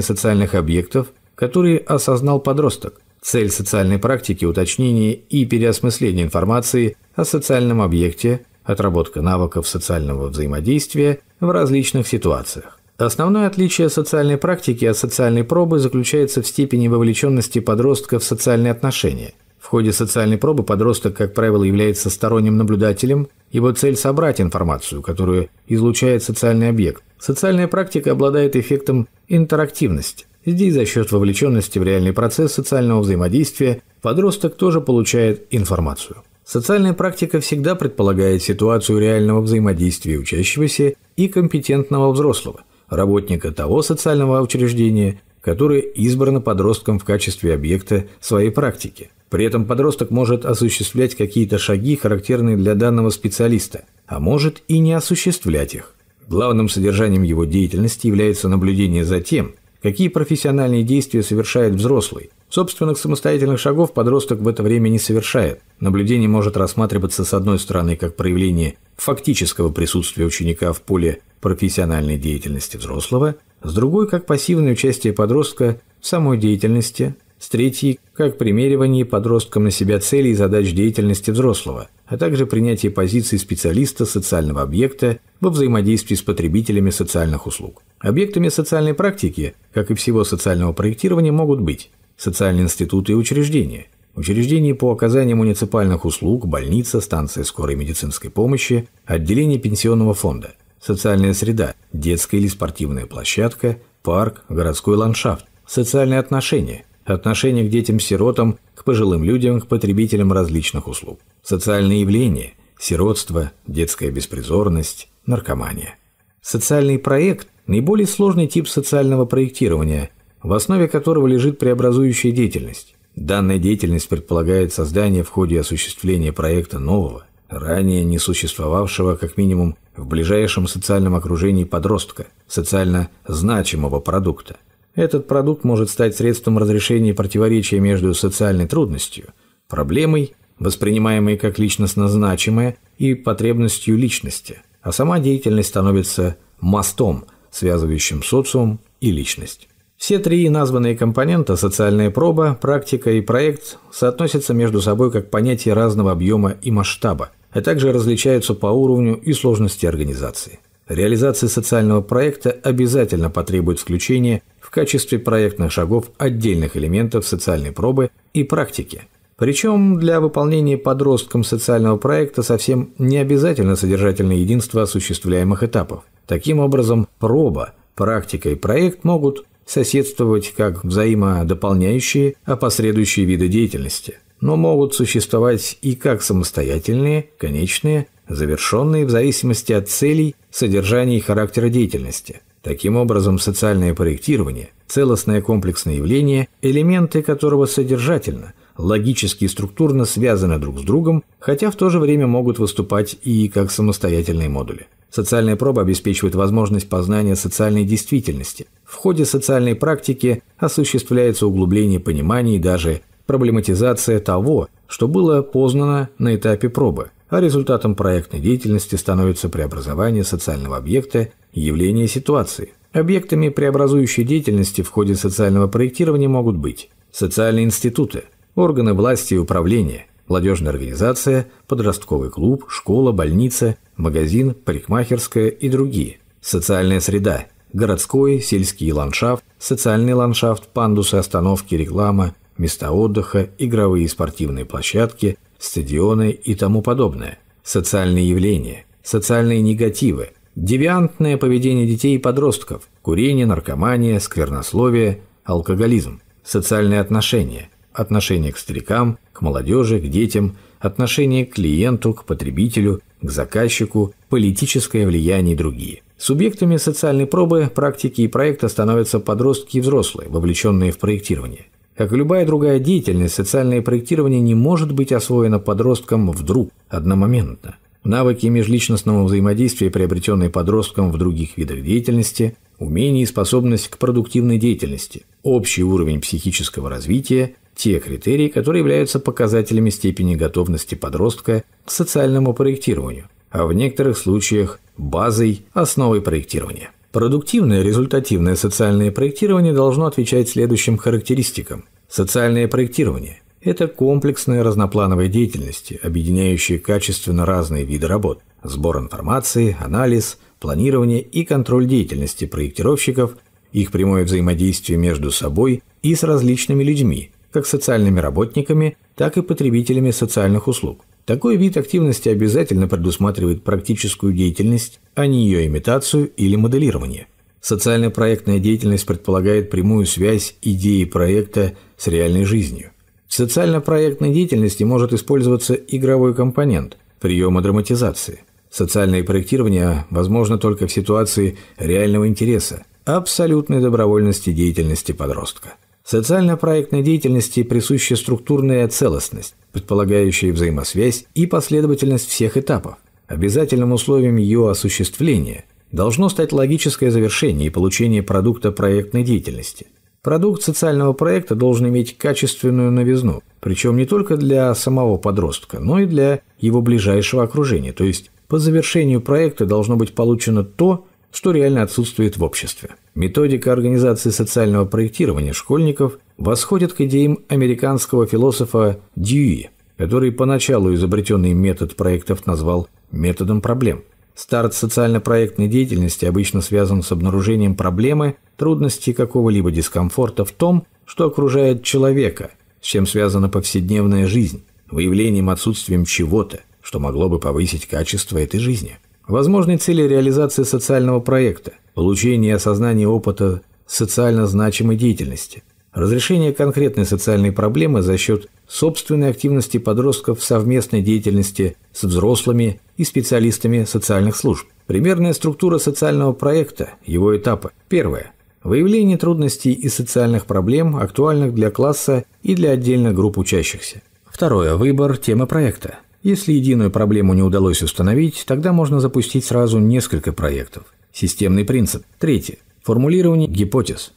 социальных объектов, которые осознал подросток. Цель социальной практики – уточнение и переосмысление информации о социальном объекте, отработка навыков социального взаимодействия в различных ситуациях. Основное отличие социальной практики от социальной пробы заключается в степени вовлеченности подростка в социальные отношения – в ходе социальной пробы подросток, как правило, является сторонним наблюдателем, его цель – собрать информацию, которую излучает социальный объект. Социальная практика обладает эффектом интерактивности. Здесь за счет вовлеченности в реальный процесс социального взаимодействия подросток тоже получает информацию. Социальная практика всегда предполагает ситуацию реального взаимодействия учащегося и компетентного взрослого, работника того социального учреждения, которое избрано подростком в качестве объекта своей практики. При этом подросток может осуществлять какие-то шаги, характерные для данного специалиста, а может и не осуществлять их. Главным содержанием его деятельности является наблюдение за тем, какие профессиональные действия совершает взрослый. Собственных самостоятельных шагов подросток в это время не совершает. Наблюдение может рассматриваться с одной стороны как проявление фактического присутствия ученика в поле профессиональной деятельности взрослого, с другой – как пассивное участие подростка в самой деятельности, с третьей – как примеривание подростком на себя целей и задач деятельности взрослого, а также принятие позиции специалиста социального объекта во взаимодействии с потребителями социальных услуг. Объектами социальной практики, как и всего социального проектирования, могут быть социальные институты и учреждения, учреждения по оказанию муниципальных услуг, больница, станция скорой медицинской помощи, отделение пенсионного фонда – социальная среда, детская или спортивная площадка, парк, городской ландшафт, социальные отношения, отношения к детям-сиротам, к пожилым людям, к потребителям различных услуг, социальные явления, сиротство, детская беспризорность, наркомания. Социальный проект – наиболее сложный тип социального проектирования, в основе которого лежит преобразующая деятельность. Данная деятельность предполагает создание в ходе осуществления проекта нового, ранее не существовавшего как минимум в ближайшем социальном окружении подростка, социально значимого продукта. Этот продукт может стать средством разрешения противоречия между социальной трудностью, проблемой, воспринимаемой как личностно значимая, и потребностью личности, а сама деятельность становится мостом, связывающим социум и личность. Все три названные компонента – социальная проба, практика и проект – соотносятся между собой как понятия разного объема и масштаба – а также различаются по уровню и сложности организации. Реализация социального проекта обязательно потребует включения в качестве проектных шагов отдельных элементов социальной пробы и практики. Причем для выполнения подростком социального проекта совсем не обязательно содержательное единство осуществляемых этапов. Таким образом, проба, практика и проект могут соседствовать как взаимодополняющие, а последующие виды деятельности – но могут существовать и как самостоятельные, конечные, завершенные в зависимости от целей, содержания и характера деятельности. Таким образом, социальное проектирование – целостное комплексное явление, элементы которого содержательно, логически и структурно связаны друг с другом, хотя в то же время могут выступать и как самостоятельные модули. Социальная проба обеспечивает возможность познания социальной действительности. В ходе социальной практики осуществляется углубление понимания и даже проблематизация того, что было познано на этапе пробы, а результатом проектной деятельности становится преобразование социального объекта явления ситуации. Объектами преобразующей деятельности в ходе социального проектирования могут быть социальные институты, органы власти и управления, молодежная организация, подростковый клуб, школа, больница, магазин, парикмахерская и другие, социальная среда, городской, сельский ландшафт, социальный ландшафт, пандусы, остановки, реклама, места отдыха, игровые и спортивные площадки, стадионы и тому подобное, социальные явления, социальные негативы, девиантное поведение детей и подростков, курение, наркомания, сквернословие, алкоголизм, социальные отношения, отношение к старикам, к молодежи, к детям, отношение к клиенту, к потребителю, к заказчику, политическое влияние и другие. Субъектами социальной пробы, практики и проекта становятся подростки и взрослые, вовлеченные в проектирование. Как и любая другая деятельность, социальное проектирование не может быть освоено подростком вдруг, одномоментно. Навыки межличностного взаимодействия, приобретенные подростком в других видах деятельности, умение и способность к продуктивной деятельности, общий уровень психического развития – те критерии, которые являются показателями степени готовности подростка к социальному проектированию, а в некоторых случаях – базой, основой проектирования. Продуктивное результативное социальное проектирование должно отвечать следующим характеристикам. Социальное проектирование – это комплексная разноплановая деятельность, объединяющая качественно разные виды работ – сбор информации, анализ, планирование и контроль деятельности проектировщиков, их прямое взаимодействие между собой и с различными людьми, как социальными работниками, так и потребителями социальных услуг – такой вид активности обязательно предусматривает практическую деятельность, а не ее имитацию или моделирование. Социально-проектная деятельность предполагает прямую связь идеи проекта с реальной жизнью. В социально-проектной деятельности может использоваться игровой компонент приема драматизации. Социальное проектирование возможно только в ситуации реального интереса, абсолютной добровольности деятельности подростка. Социально-проектной деятельности присуща структурная целостность, предполагающие взаимосвязь и последовательность всех этапов. Обязательным условием ее осуществления должно стать логическое завершение и получение продукта проектной деятельности. Продукт социального проекта должен иметь качественную новизну, причем не только для самого подростка, но и для его ближайшего окружения, то есть по завершению проекта должно быть получено то, что реально отсутствует в обществе. Методика организации социального проектирования школьников восходит к идеям американского философа Дьюи, который поначалу изобретенный метод проектов назвал «методом проблем». Старт социально-проектной деятельности обычно связан с обнаружением проблемы, трудности какого-либо дискомфорта в том, что окружает человека, с чем связана повседневная жизнь, выявлением отсутствием чего-то, что могло бы повысить качество этой жизни. Возможны цели реализации социального проекта, получение и осознание опыта социально значимой деятельности – Разрешение конкретной социальной проблемы за счет собственной активности подростков в совместной деятельности с взрослыми и специалистами социальных служб. Примерная структура социального проекта, его этапы. Первое. Выявление трудностей и социальных проблем, актуальных для класса и для отдельных групп учащихся. Второе. Выбор темы проекта. Если единую проблему не удалось установить, тогда можно запустить сразу несколько проектов. Системный принцип. Третье. Формулирование гипотез.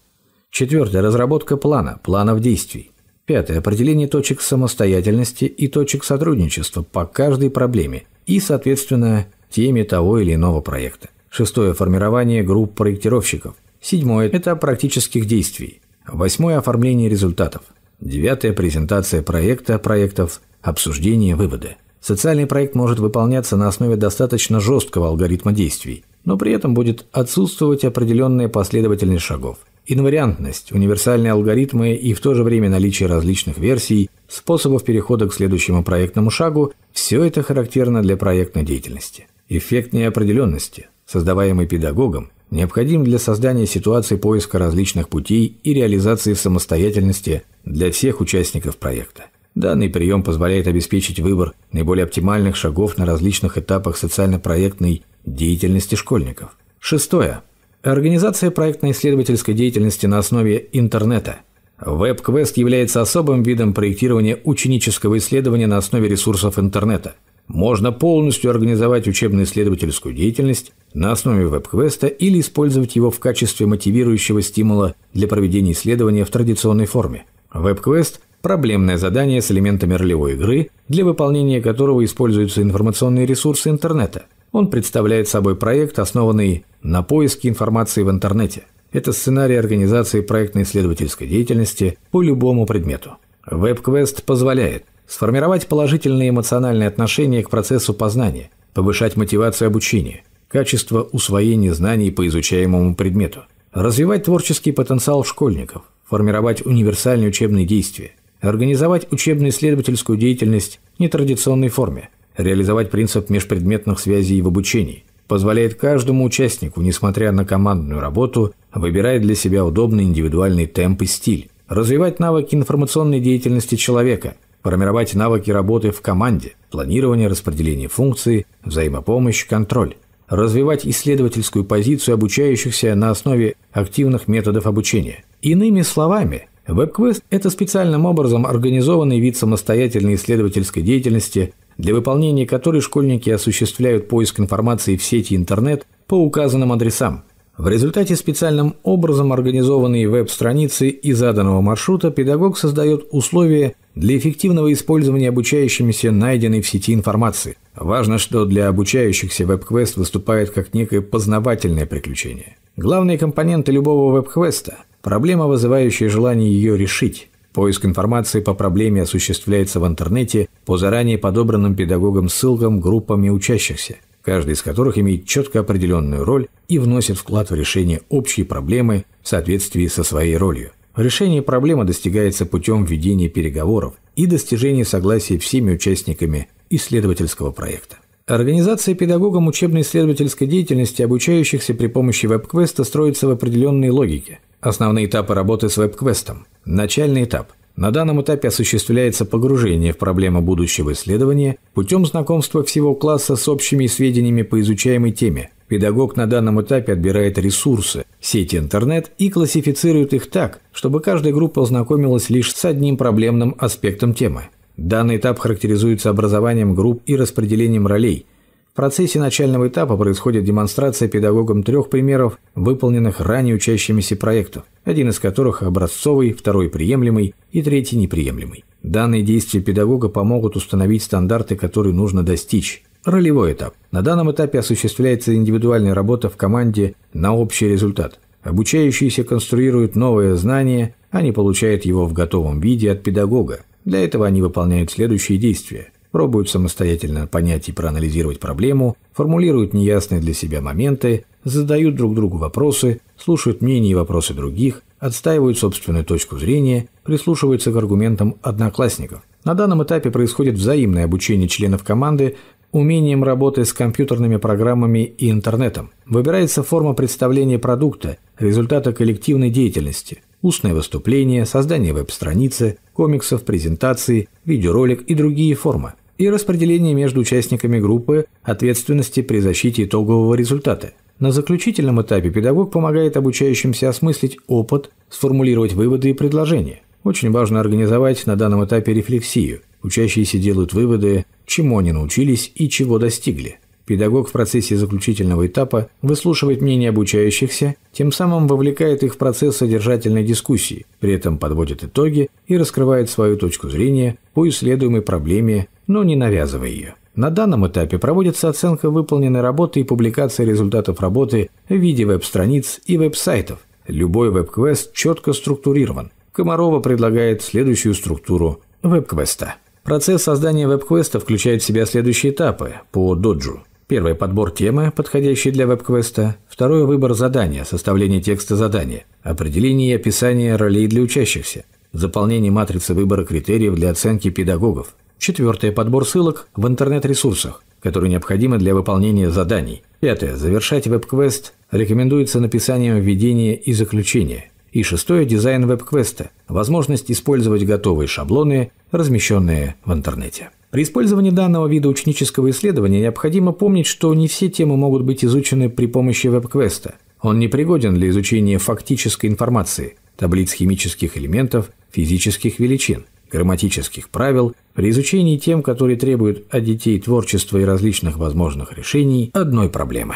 Четвертое. Разработка плана, планов действий. Пятое. Определение точек самостоятельности и точек сотрудничества по каждой проблеме и, соответственно, теме того или иного проекта. Шестое. Формирование групп проектировщиков. Седьмое – этап практических действий. Восьмое – оформление результатов. Девятое – презентация проекта, проектов, обсуждение, выводы. Социальный проект может выполняться на основе достаточно жесткого алгоритма действий, но при этом будет отсутствовать определенная последовательность шагов. Инвариантность, универсальные алгоритмы и в то же время наличие различных версий, способов перехода к следующему проектному шагу – все это характерно для проектной деятельности. Эффект неопределенности, создаваемый педагогом, необходим для создания ситуации поиска различных путей и реализации самостоятельности для всех участников проекта. Данный прием позволяет обеспечить выбор наиболее оптимальных шагов на различных этапах социально-проектной деятельности школьников. Шестое. Организация проектно-исследовательской деятельности на основе интернета. Веб-квест является особым видом проектирования ученического исследования на основе ресурсов интернета. Можно полностью организовать учебно-исследовательскую деятельность на основе веб-квеста или использовать его в качестве мотивирующего стимула для проведения исследования в традиционной форме. Веб-квест – проблемное задание с элементами ролевой игры, для выполнения которого используются информационные ресурсы интернета – он представляет собой проект, основанный на поиске информации в интернете. Это сценарий организации проектно-исследовательской деятельности по любому предмету. WebQuest позволяет сформировать положительные эмоциональные отношения к процессу познания, повышать мотивацию обучения, качество усвоения знаний по изучаемому предмету, развивать творческий потенциал школьников, формировать универсальные учебные действия, организовать учебно-исследовательскую деятельность в нетрадиционной форме, реализовать принцип межпредметных связей в обучении, позволяет каждому участнику, несмотря на командную работу, выбирать для себя удобный индивидуальный темп и стиль, развивать навыки информационной деятельности человека, формировать навыки работы в команде, планирование, распределение функций, взаимопомощь, контроль, развивать исследовательскую позицию обучающихся на основе активных методов обучения. Иными словами, WebQuest – это специальным образом организованный вид самостоятельной исследовательской деятельности, для выполнения которой школьники осуществляют поиск информации в сети интернет по указанным адресам. В результате специальным образом организованные веб-страницы и заданного маршрута педагог создает условия для эффективного использования обучающимися найденной в сети информации. Важно, что для обучающихся веб-квест выступает как некое познавательное приключение. Главные компоненты любого веб-квеста – проблема, вызывающая желание ее решить. Поиск информации по проблеме осуществляется в интернете по заранее подобранным педагогом ссылкам группами учащихся, каждый из которых имеет четко определенную роль и вносит вклад в решение общей проблемы в соответствии со своей ролью. Решение проблемы достигается путем введения переговоров и достижения согласия всеми участниками исследовательского проекта. Организация педагогом учебно-исследовательской деятельности обучающихся при помощи веб-квеста строится в определенной логике. Основные этапы работы с веб-квестом. Начальный этап – на данном этапе осуществляется погружение в проблему будущего исследования путем знакомства всего класса с общими сведениями по изучаемой теме. Педагог на данном этапе отбирает ресурсы, сети интернет и классифицирует их так, чтобы каждая группа ознакомилась лишь с одним проблемным аспектом темы. Данный этап характеризуется образованием групп и распределением ролей – в процессе начального этапа происходит демонстрация педагогам трех примеров, выполненных ранее учащимися проектов, один из которых образцовый, второй приемлемый и третий неприемлемый. Данные действия педагога помогут установить стандарты, которые нужно достичь. Ролевой этап. На данном этапе осуществляется индивидуальная работа в команде на общий результат. Обучающиеся конструируют новое знание, а не получают его в готовом виде от педагога. Для этого они выполняют следующие действия – пробуют самостоятельно понять и проанализировать проблему, формулируют неясные для себя моменты, задают друг другу вопросы, слушают мнения и вопросы других, отстаивают собственную точку зрения, прислушиваются к аргументам одноклассников. На данном этапе происходит взаимное обучение членов команды умением работы с компьютерными программами и интернетом. Выбирается форма представления продукта, результата коллективной деятельности, устное выступление, создание веб-страницы, комиксов, презентации, видеоролик и другие формы и распределение между участниками группы ответственности при защите итогового результата. На заключительном этапе педагог помогает обучающимся осмыслить опыт, сформулировать выводы и предложения. Очень важно организовать на данном этапе рефлексию. Учащиеся делают выводы, чему они научились и чего достигли – Педагог в процессе заключительного этапа выслушивает мнение обучающихся, тем самым вовлекает их в процесс содержательной дискуссии, при этом подводит итоги и раскрывает свою точку зрения по исследуемой проблеме, но не навязывая ее. На данном этапе проводится оценка выполненной работы и публикация результатов работы в виде веб-страниц и веб-сайтов. Любой веб-квест четко структурирован. Комарова предлагает следующую структуру веб-квеста. Процесс создания веб-квеста включает в себя следующие этапы по доджу. Первое – подбор темы, подходящей для веб-квеста. Второе – выбор задания, составление текста задания, определение и описание ролей для учащихся, заполнение матрицы выбора критериев для оценки педагогов. Четвертое – подбор ссылок в интернет-ресурсах, которые необходимы для выполнения заданий. Пятое – завершать веб-квест рекомендуется написанием введения и заключения. И шестое – дизайн веб-квеста – возможность использовать готовые шаблоны, размещенные в интернете. При использовании данного вида ученического исследования необходимо помнить, что не все темы могут быть изучены при помощи веб-квеста. Он не пригоден для изучения фактической информации, таблиц химических элементов, физических величин, грамматических правил, при изучении тем, которые требуют от детей творчества и различных возможных решений одной проблемы.